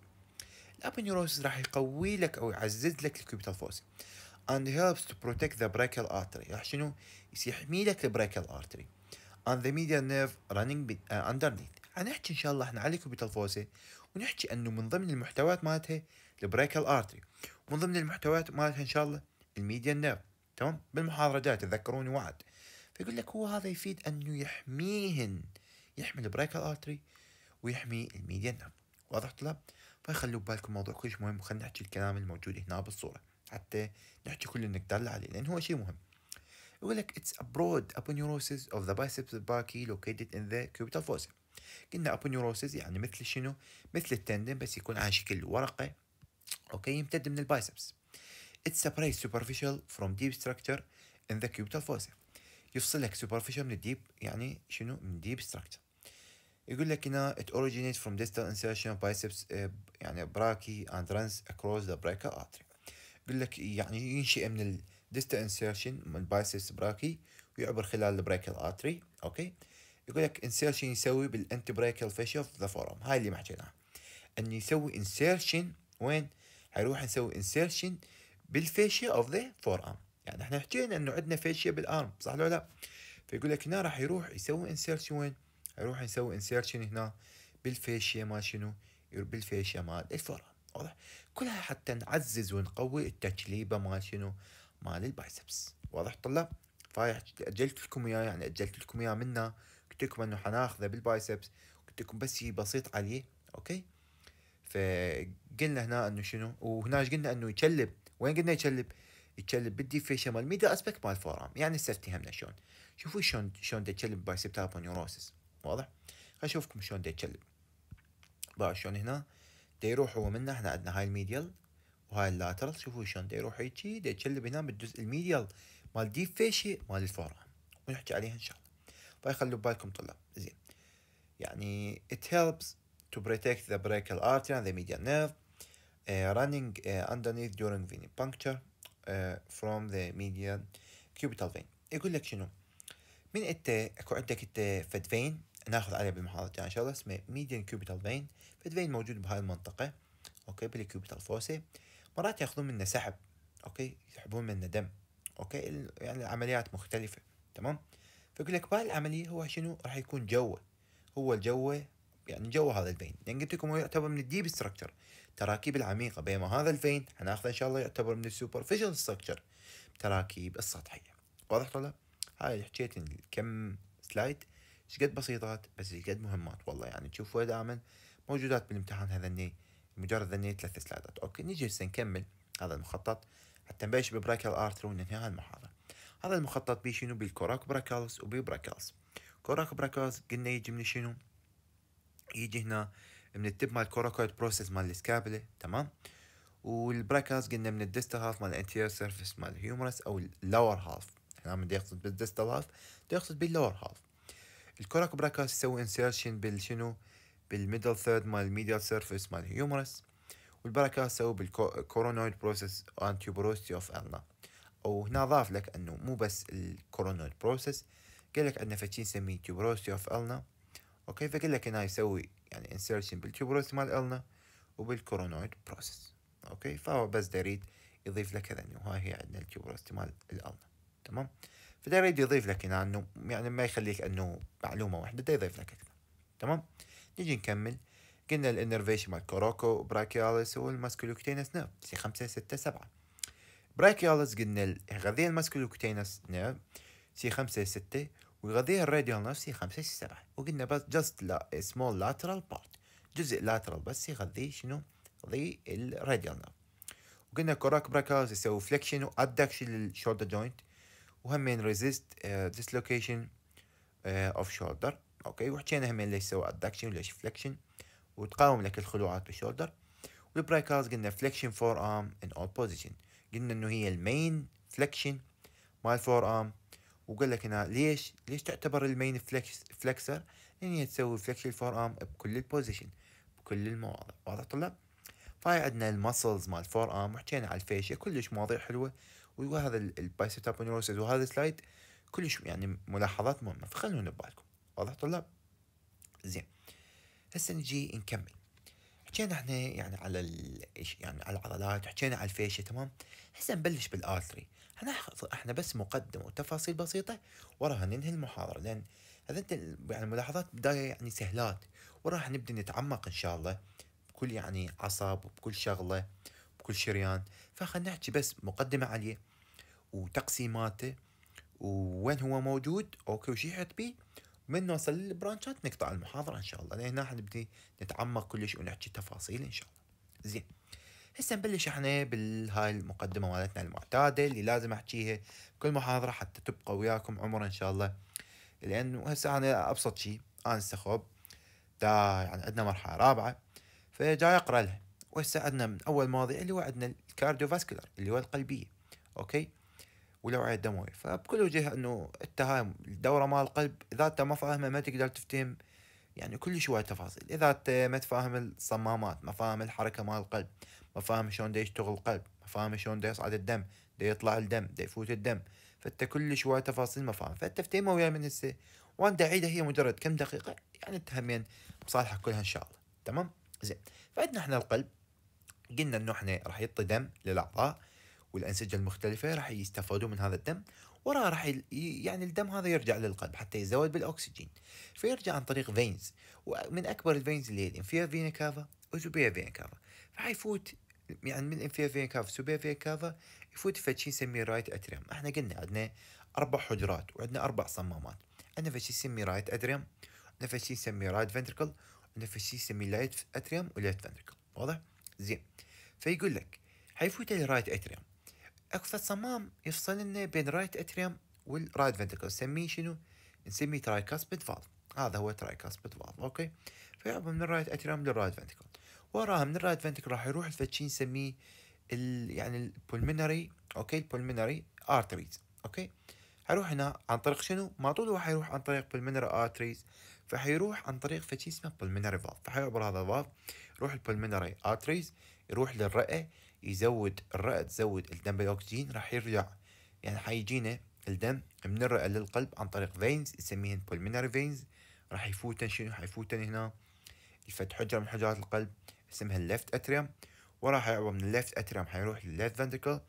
الابونيوروسيس راح يقوي لك او يعزز لك الكيوبيتال فوس and helps to protect the brachial artery راح يعني شنو يحمي لك البراكيال artery and the median nerve running uh, underneath هنحكي ان شاء الله احنا على الكيوبيتال فوس ونحكي انه من ضمن المحتويات مالتها البراكيال artery ومن ضمن المحتويات مالتها ان شاء الله الميديا النيرف تمام بالمحاضره جاي تذكروني وعد فيقول لك هو هذا يفيد انه يحميهن يحمي البريك الارتري ويحمي الميديا النيرف واضح طلاب فخلوا ببالكم موضوع كلش مهم وخلنا نحكي الكلام الموجود هنا بالصوره حتى نحكي كل النقدر اللي عليه لان هو شيء مهم يقول لك it's a broad aponeurosis of the biceps brachii located in the cubital fossa قلنا aponeurosis يعني مثل شنو مثل التندن بس يكون على شكل ورقه اوكي يمتد من البايسبس It separates superficial from deep structure in the cubital fossa يفصلك superficial من deep يعني شنو من deep structure يقول لك هنا it originates from distal insertion of biceps uh, يعني brachy and runs across the brachial artery يقول لك يعني ينشئ من ال distal insertion من biceps brachy ويعبر خلال ال brachial artery اوكي يقول لك insertion يسوي بالانتي برايكال fascia of the forearm هاي اللي ما حكيناها ان يسوي insertion وين حيروح يسوي insertion بالفيشيا اوف ذا فور ارم يعني احنا حكينا انه عندنا فيشيا بالارم صح لو لا فيقول لك هنا راح يروح يسوي انسيرشن وين يروح يسوي انسيرشن هنا بالفيشيا مال شنو بالفيشيا مال الفور ارم واضح كلها حتى نعزز ونقوي التكليبه مال شنو مال البايسبس واضح طلاب فاي اجلت لكم اياه يعني اجلت لكم اياه منا قلت لكم انه حناخذه بالبايسبس قلت لكم بس شيء بسيط عليه اوكي فقلنا هنا انه شنو وهنا قلنا انه يكلب وين قلنا يكلب؟ يتشلب بالديفيشن مال ميدا اسبكت مال فور ارم يعني السفتي همنا شلون شوفوا شلون شلون دا يتشلب بايسبتال نيوروسيس واضح اشوفكم شلون دا يتشلب بقى شلون هنا دا يروح هو منا احنا عندنا هاي الميديال وهاي اللاترال شوفوا شلون دا يروح هيجي دا هنا بالجزء الميديال مال فيشي مال الفور ارم ونحكي عليها ان شاء الله باي خلوا ببالكم طلاب زين يعني it helps to protect the brachial artery and the median nerve Uh, running uh, underneath during uh, from the median cubital vein يقول لك شنو من انت اكو عندك انت فد فين ناخذ عليه بالمحاضرة يعني ان شاء الله اسمه ميديان كيوبيتال فين فد فين موجود بهاي المنطقة اوكي بالكيوبيتال فوسي مرات ياخذون منه سحب اوكي يسحبون منه دم اوكي يعني العمليات مختلفة تمام فيقول لك بهاي العملية هو شنو راح يكون جوه هو الجوه يعني جوه هذا الفين لان يعني قلت لكم هو يعتبر من الديب ستراكشر التراكيب العميقه بينما هذا الفين هناخذه ان شاء الله يعتبر من السوبرفيشال ستركتشر التراكيب السطحيه واضح طلاب؟ هاي اللي حكيت كم سلايد شقد بسيطات بس شقد مهمات والله يعني تشوفوها دائما موجودات بالامتحان هذني مجرد ذني ثلاث سلايدات اوكي نجي هسه نكمل هذا المخطط حتى نبلش ببراكال ارثر وننهي المحاضره هذا المخطط بيه شنو بالكوراك براكالس وبي براكالس كوراك براكالس قلنا يجي من شنو يجي هنا من التب مال الكوراكويد بروسيس مال السكابلة تمام والبراكاس قلنا من الديستا هاف مال الانتيريور سيرفيس مال الهيومرس او اللور هاف هنا من يقصد بالديستا هاف يقصد باللور هاف الكوراك براكاس يسوي انسيرشن بالشنو بالميدل ثيرد مال الميديال سيرفيس مال الهيومرس والبراكاس يسوي بالكورونويد بروسيس انتيوبروستي اوف النا او هنا ضاف لك انه مو بس الكورونويد بروسيس قال لك عندنا فشي نسميه تيوبروستي اوف النا اوكي فقال لك هنا يسوي يعني insertion بالكبروس مال النا وبالكورونويد بروسيس اوكي فهو بس دريد يضيف لك هذا انه هاي هي عندنا الكبروس مال الالنا تمام فدريد يضيف لك هنا انه يعني ما يخليك انه معلومه واحده دا يضيف لك اكثر تمام نيجي نكمل قلنا الانرفيشن مال كوروكو وبراكياليس والماسكولوكتينس نيرف سي 5 6 7 براكياليس قلنا الغذيه الماسكولوكتينس نيرف سي 5 6 ويغذيها الراديال نفسي خمسة سبعة وقلنا بس جاست لا سمول لاترال بارت جزء لاترال بس يغذي شنو؟ يغذي الراديال نيرف وقلنا كوراك براكاز يسوي فليكشن وادكشن للشولدر جوينت وهمين ريزيست ديسلوكيشن اوف شولدر اوكي وحكينا همين ليش سوى ادكشن وليش فليكشن وتقاوم لك الخلوعات بالشولدر والبرايكاز قلنا فليكشن فور ارم ان اول بوزيشن قلنا انه هي المين فليكشن مال فور ارم وقال لك هنا ليش ليش تعتبر المين فلكس فلكسر لان هي تسوي فلكس الفور ارم بكل البوزيشن بكل المواضع واضح طلاب فهاي عندنا المسلز مال الفور ارم وحكينا على الفيشيا كلش مواضيع حلوه وهذا البايسيتاب نيوروسيس وهذا السلايد كلش يعني ملاحظات مهمه فخلونا ببالكم واضح طلاب زين هسه نجي نكمل حكينا احنا يعني على ال... يعني على العضلات حكينا على الفيشيا تمام هسه نبلش بالارتري هنحفظ احنا بس مقدمة وتفاصيل بسيطة وراها ننهي المحاضرة لأن هذا يعني الملاحظات بداية يعني سهلات وراح نبدأ نتعمق إن شاء الله بكل يعني عصب وبكل شغلة بكل شريان فخلنا نحكي بس مقدمة عليه وتقسيماته ووين هو موجود اوكي وش يحط بيه من نوصل للبرانشات نقطع المحاضرة إن شاء الله لأن هنا حنبدي نتعمق كلش ونحكي تفاصيل إن شاء الله زين هسه نبلش احنا بالهاي المقدمة مالتنا المعتادة اللي لازم احكيها كل محاضرة حتى تبقى وياكم عمر ان شاء الله لانه هسه انا ابسط شيء انا استخوب دا يعني عندنا مرحلة رابعة فجاي اقرا لها وهسه عندنا من اول مواضيع اللي هو عندنا الكارديوفاسكولار اللي هو القلبية اوكي والاوعية الدموية فبكل وجه انه انت هاي الدورة مال القلب اذا انت ما فاهمها ما تقدر تفتهم يعني كل شوية تفاصيل اذا انت ما تفاهم الصمامات ما فاهم الحركة مال القلب فاهم شلون ده يشتغل القلب فاهم شلون ده يصعد الدم ده يطلع الدم ده يفوت الدم فانت كلش هواي تفاصيل ما فاهم فانت فتيمه وياي من هسه وانا دعيدة اعيدها هي مجرد كم دقيقه يعني انت همين كلها ان شاء الله تمام زين فعندنا احنا القلب قلنا انه احنا راح يعطي دم للاعضاء والانسجه المختلفه راح يستفادوا من هذا الدم وراها راح يعني الدم هذا يرجع للقلب حتى يزود بالاكسجين فيرجع عن طريق فينز ومن اكبر الفينز اللي هي الانفير فينا كافا وزوبيا فينا كافا فحيفوت يعني من فين كافا فين كافا يفوت فد شيء رايت اتريم احنا قلنا عندنا اربع حجرات وعندنا اربع صمامات عندنا فد شيء رايت اتريم عندنا فد شيء رايت فنتركل عندنا فد شيء لايت اتريم ولايت فنتركل واضح زين فيقول لك حيفوت الرايت اتريم اكو صمام يفصل لنا بين رايت اتريم والرايت فنتركل نسميه شنو نسميه ترايكاسبيد فالف هذا هو ترايكاسبيد فالف اوكي فيعبر من الرايت اتريم للرايت فنتركل وراها من الرايت فنتك راح يروح الفتشي نسميه ال يعني البولمنري اوكي البولمنري ارتريز اوكي حيروح هنا عن طريق شنو؟ ما طول هو حيروح عن طريق بالمنري ارتريز فحيروح عن طريق فتشي اسمه بالمنري فالف فحيعبر هذا الفالف يروح البلمنري ارتريز يروح للرئة يزود الرئة تزود الدم بالاكسجين راح يرجع يعني حيجينا الدم من الرئة للقلب عن طريق فينز نسميهن بالمنري فينز راح يفوتن شنو حيفوتن هنا يفتح حجرة من حجرات القلب اسمها الليفت اتريوم وراح يعبر من الليفت اتريوم حيروح للليفت ventricle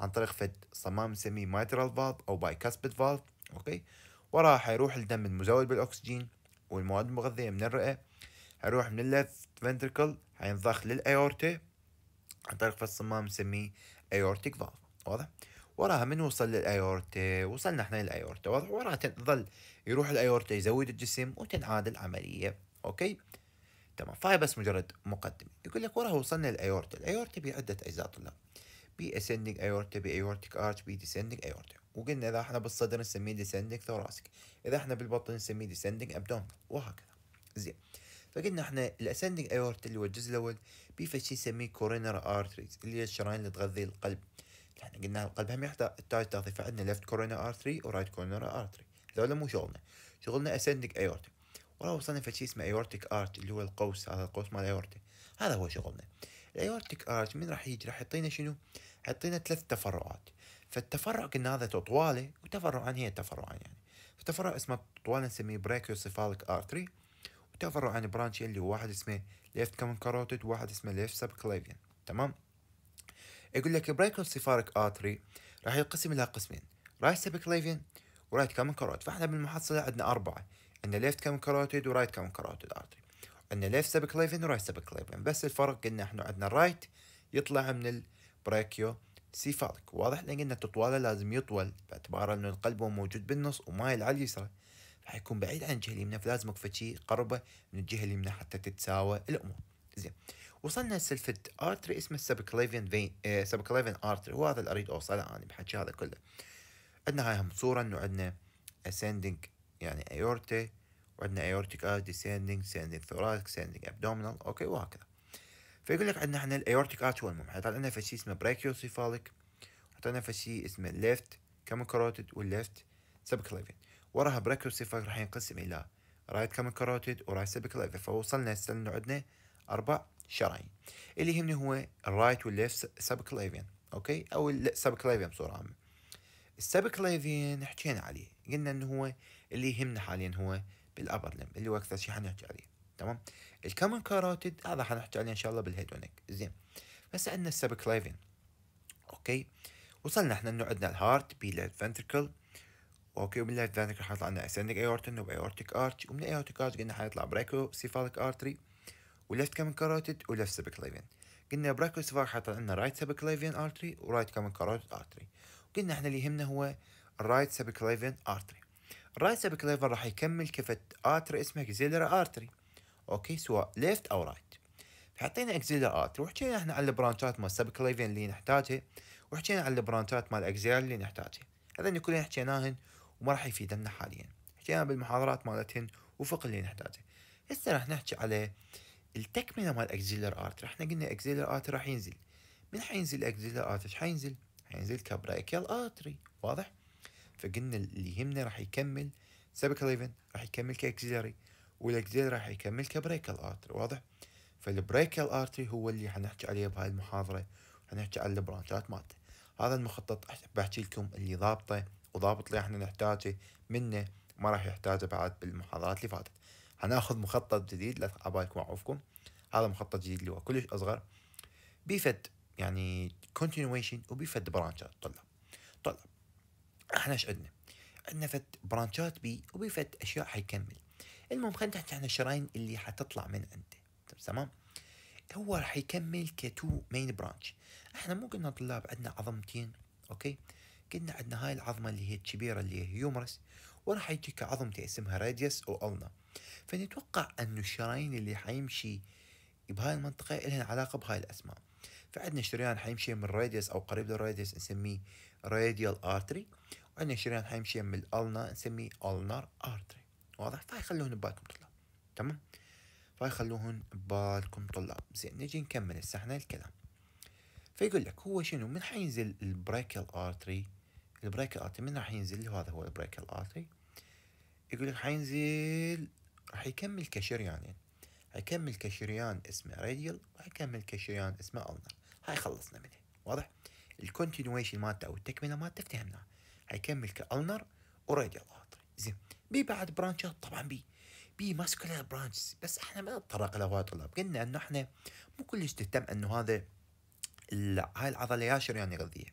عن طريق فد صمام نسميه mitral فالف او باي كاسبت فالف اوكي وراح حيروح الدم المزود بالاكسجين والمواد المغذيه من الرئه حيروح من الليفت فنتركل حينضخ للايورتا عن طريق فد صمام نسميه ايورتيك فالف واضح وراها من وصل للايورتا وصلنا احنا للايورتا واضح وراها تظل يروح الايورتا يزود الجسم وتنعاد العمليه اوكي تمام فهي بس مجرد مقدمه يقول لك وراها وصلنا للايورتا الايورتا عدة اجزاء طلاب بي اسندنج ايورتا بي ايورتيك ارش بي ديسندنج ايورتا وقلنا اذا احنا بالصدر نسميه ديسندنج ثوراسك اذا احنا بالبطن نسميه ديسندنج أبدون وهكذا زين فقلنا احنا الاسندنج ايورتا اللي هو الجزء الاول بيفد شي نسميه كورينر ارتريز اللي هي الشرايين اللي تغذي القلب احنا قلنا القلب هم يحتاج تغذي فعندنا ليفت كورينر ارتري ورايت كورينر ارتري هذول مو شغلنا شغلنا اسندنج ايورتا ولا وصلنا في شيء اسمه ايورتيك ارت اللي هو القوس هذا القوس مال الايورتا هذا هو شغلنا الايورتيك ارت من راح يجي راح يعطينا شنو يعطينا ثلاث تفرعات فالتفرع قلنا هذا طواله وتفرعان هي تفرعان يعني فتفرع اسمه طواله نسميه بريكيوسيفاليك ارتري عن برانشين اللي هو واحد اسمه ليفت كومن كاروتيد وواحد اسمه ليفت سب كليفيان تمام يقول لك بريكيوسيفاليك ارتري راح ينقسم الى قسمين رايت سب كليفيان ورايت كومن كاروتيد فاحنا بالمحصله عندنا اربعه عندنا ليفت كم كاروتيد ورايت كم كاروتيد ارتري عندنا ليفت سبك كليفن ورايت سبك كليفن بس الفرق قلنا احنا عندنا الرايت يطلع من البراكيو سيفالك واضح لان قلنا تطواله لازم يطول باعتبار انه القلب هو موجود بالنص ومايل على اليسرى راح يكون بعيد عن الجهه اليمنى فلازم شيء قربه من الجهه اليمنى حتى تتساوى الامور زين وصلنا لسلفة ارتري اسمه السبكليفين فين آه سبكليفين ارتري وهذا اللي اريد اوصله انا بحكي هذا كله عندنا هاي هم صوره انه عندنا اسندنج يعني ايورتي وعندنا ايورتيك ار ديسيندنج سيندنج ثوراتيك سيندنج ابدومينال اوكي وهكذا فيقول لك عندنا احنا الايورتيك ارتي حيطلع لنا فشي اسمه حيطلع لنا فشي اسمه ليفت كاميكاروتيد كاروتيد والليفت سبكليفين وراها براكيوسيفاليك راح ينقسم الى رايت كاميكاروتيد كاروتيد ورايت سبكليفين فوصلنا هسه انه عندنا اربع شرايين اللي يهمني هو الرايت والليفت سبكليفين اوكي او السبكليفين بصوره عامه السابق ليفين حكينا عليه قلنا انه هو اللي يهمنا حاليا هو بالابر لم اللي هو اكثر شيء حنحكي عليه تمام الكمن كاروتيد هذا حنحكي عليه ان شاء الله بالهيدونيك زين بس عندنا السابق ليفين اوكي وصلنا احنا انه عندنا الهارت بالليفت فنتركل اوكي ومن الليفت فنتركل حيطلع لنا اسندنج ايورتن وبايورتيك ارتش ومن الايورتيك ارتش قلنا حيطلع برايكو سيفاليك ارتري وليفت كمن كاروتيد وليفت سابق ليفين قلنا برايكو سيفاليك حيطلع لنا رايت سابق ليفين ارتري ورايت كمن كاروتيد ارتري قلنا احنا اللي يهمنا هو الرايت سبكليفن ارتري الرايت سبكليفن راح يكمل كفة ارتري اسمها اكزيلر ارتري اوكي سواء ليفت او رايت حطينا اكزيلر ارتري وحكينا احنا على البرانشات مال سبكليفن اللي نحتاجها وحكينا على البرانشات مال اكزيلر اللي نحتاجها هذني كلنا حكيناهن وما راح يفيدنا حاليا حكينا بالمحاضرات مالتهن وفق اللي نحتاجه هسه راح نحكي على التكمله مال اكزيلر ارتري احنا قلنا اكزيلر ارتري راح ينزل من حينزل اكزيلر ارتري حينزل ينزل يعني كبرايكيال ارتري واضح فقلنا اللي يهمنا راح يكمل سبكال راح يكمل كاكسيلري والاكسيلري راح يكمل كبريكال ارتري واضح فالبريكال ارتري هو اللي حنحكي عليه بهاي المحاضره حنحكي على البرانشات مالته هذا المخطط بحكي لكم اللي ضابطه وضابط اللي احنا نحتاجه منه ما راح يحتاجه بعد بالمحاضرات اللي فاتت حناخذ مخطط جديد لا عبالكم اعوفكم هذا مخطط جديد اللي هو كلش اصغر بيفد يعني كونتينويشن وبفد برانشات طلع طلع احنا ايش عندنا؟ عندنا فد برانشات بي وبفد اشياء حيكمل المهم خلينا نحكي عن الشرايين اللي حتطلع من عنده طيب، تمام هو راح يكمل كتو مين برانش احنا مو قلنا طلاب عندنا عظمتين اوكي قلنا عندنا هاي العظمه اللي هي الكبيره اللي هي هيومرس وراح يجيك عظمتي اسمها راديوس والنا فنتوقع انه الشرايين اللي حيمشي بهاي المنطقه لها علاقه بهاي الاسماء فعندنا شريان حيمشي من الراديوس او قريب للراديوس نسميه راديال ارتري وعندنا شريان حيمشي من الالنا نسميه النار ارتري واضح فهي خلوهن ببالكم طلاب تمام فهي خلوهن ببالكم طلاب زين نجي نكمل هسه احنا الكلام فيقول لك هو شنو من حينزل البريكال ارتري البريكال ارتري من راح ينزل هذا هو البريكال ارتري يقول لك حينزل راح يكمل كشريانين حيكمل كشريان اسمه راديال وحيكمل كشريان اسمه النار هاي خلصنا منها واضح الكونتينويشن مالته او التكمله مالته افتهمناها حيكمل كالنر وراديال ارتري زين بي بعد برانشات طبعا بي بي ماسكولار برانشز بس احنا ما تطرقنا وايد طلاب قلنا انه احنا مو كلش تهتم انه هذا هاي العضله يا شريان يعني يغذيها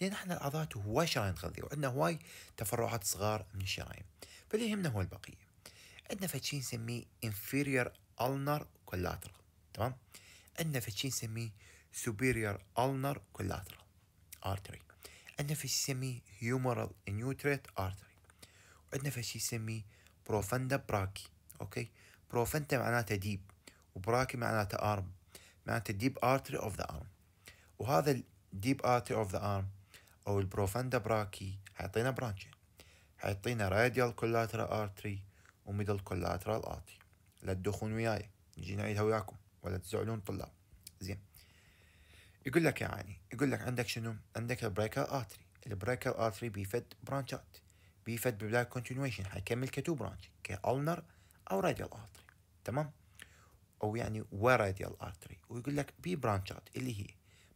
لان احنا العضلات هواي شرايين تغذيها وعندنا هواي تفرعات صغار من الشرايين فاللي يهمنا هو البقيه عندنا فشي نسميه inferior ulnar collateral تمام عندنا فشي نسميه superior ulnar collateral artery عندنا فش يسميه humeral nutrate artery وعندنا فش سمي profunda brachy اوكي profunda معناتها deep و وبراكي معناتها arm معناتها deep artery of the arm وهذا deep artery of the arm او profunda براكي حيعطينا برانشين حيعطينا radial collateral artery و middle collateral artery لا تدخون وياي نجي نعيدها وياكم ولا تزعلون طلاب زين يقول لك يعني يقول لك عندك شنو عندك البريكر ارتري البريكر ارتري بيفد برانشات بيفد ببلاك كونتينويشن حيكمل كتو برانش كالنر او راديال ارتري تمام او يعني وراديال ارتري ويقول لك بي برانشات اللي هي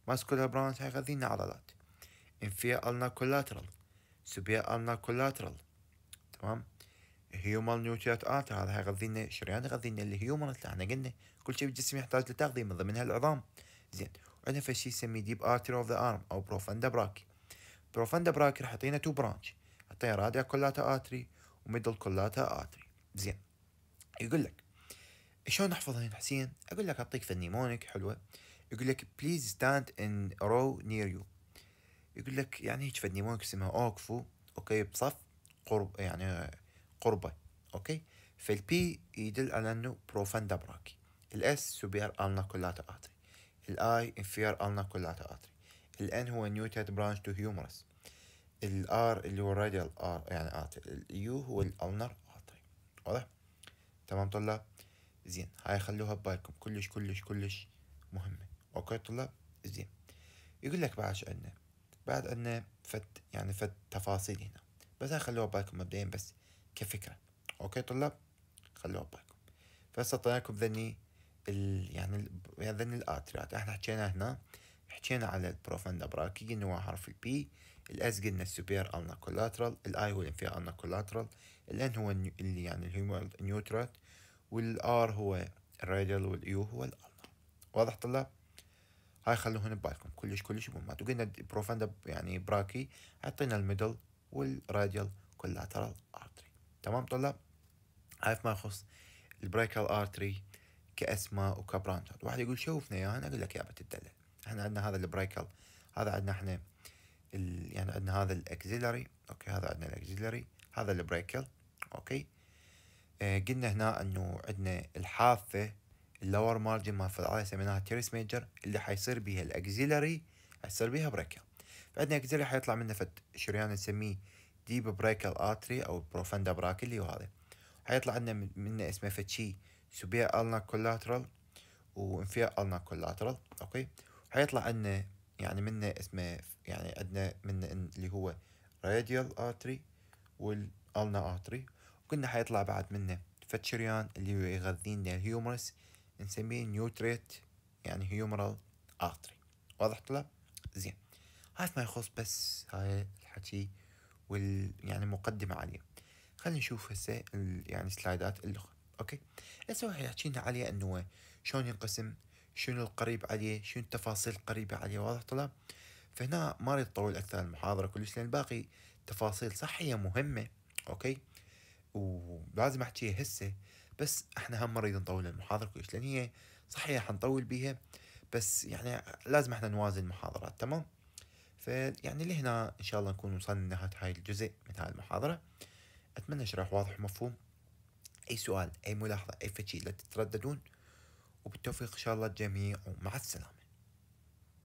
ماسكولار برانش هاي عضلات انفير النا كولاترال سبير النا كولاترال تمام هيومال نيوتريات ارتر هذا هيغذينا شريان يغذينا الهيومال احنا قلنا كل شيء بالجسم يحتاج لتغذية من ضمنها العظام زين عندنا فشي يسميه ديب ارتر اوف ذا ارم او بروفندا براكي بروفندا براكي راح يعطينا تو برانش يعطينا راديا كلاتها ارتري وميدل كلاتها ارتري زين يقول لك شلون نحفظ نحفظهن حسين اقول لك اعطيك فني مونيك حلوه يقول لك بليز ستاند ان رو نير يو يقول لك يعني هيك فني مونيك اسمها اوكفو اوكي بصف قرب يعني قربه اوكي فالبي يدل على انه بروفندا براكي الاس سوبر النا كلاتها ارتري الاي inferior ulnar colata artery الان هو branch برانش تو هيومرس الار اللي هو radial ار يعني artery اليو هو الالنر artery واضح تمام طلاب زين هاي خلوها ببالكم كلش كلش كلش مهمه اوكي طلاب زين يقول لك بعد شو عندنا بعد عندنا فد يعني فد تفاصيل هنا بس هاي خلوها ببالكم مبدئيا بس كفكره اوكي طلاب خلوها ببالكم بس طلعنا ذني ال يعني هذين الاتريات احنا حكينا هنا حكينا على براكي الابراكيين هو حرف البي الاس قلنا السوبير النا كولاترال الاي هو الانفير النا كولاترال الان هو اللي يعني الهيومر نيوترات والار هو الراديال واليو هو الالنا واضح طلاب هاي خلوهن ببالكم كلش كلش مهمات وقلنا بروفاندا يعني براكي عطينا الميدل والراديال كولاترال ارتري تمام طلاب هاي ما يخص البريكال ارتري كاسماء وكبراندات واحد يقول شوفنا يا انا اقول لك يا بتدلل احنا عندنا هذا البريكل هذا عندنا احنا ال... يعني عندنا هذا الاكزيلري اوكي هذا عندنا الاكزيلري هذا البريكل اوكي آه قلنا هنا انه عندنا الحافه اللور مارجن ما العاده سميناها تيرس ميجر اللي حيصير بيها الاكزيلري حيصير بيها بريكل فعندنا اكزيلري حيطلع منه فد شريان نسميه ديب بريكل اتري او بروفندا براكلي وهذا حيطلع عندنا منه اسمه فد شي سبيع النا كولاترال وانفيا النا كولاترال اوكي حيطلع عندنا يعني منا اسمه يعني عندنا منا اللي هو راديال ارتري والالنا ارتري وكنا حيطلع بعد منا فتشريان اللي هو يغذينا الهيومرس نسميه نيوتريت يعني هيومرال ارتري واضح طلع زين هاي ما يخص بس هاي الحكي وال يعني مقدمة عليه خلينا نشوف هسه يعني سلايدات الأخرى اوكي هسه راح يحكي لنا عليه انه شلون ينقسم شنو القريب عليه شنو التفاصيل القريبة عليه واضح طلاب فهنا ما اريد اطول اكثر المحاضرة كلش لان الباقي تفاصيل صحية مهمة اوكي ولازم احكيها هسه بس احنا هم نريد نطول المحاضرة كلش لان هي صحية حنطول بيها بس يعني لازم احنا نوازن المحاضرات تمام فيعني لهنا ان شاء الله نكون وصلنا لنهاية هاي الجزء من هاي المحاضرة اتمنى شرح واضح ومفهوم أي سؤال أي ملاحظة أي فتشي لا تترددون وبالتوفيق إن شاء الله الجميع ومع السلامة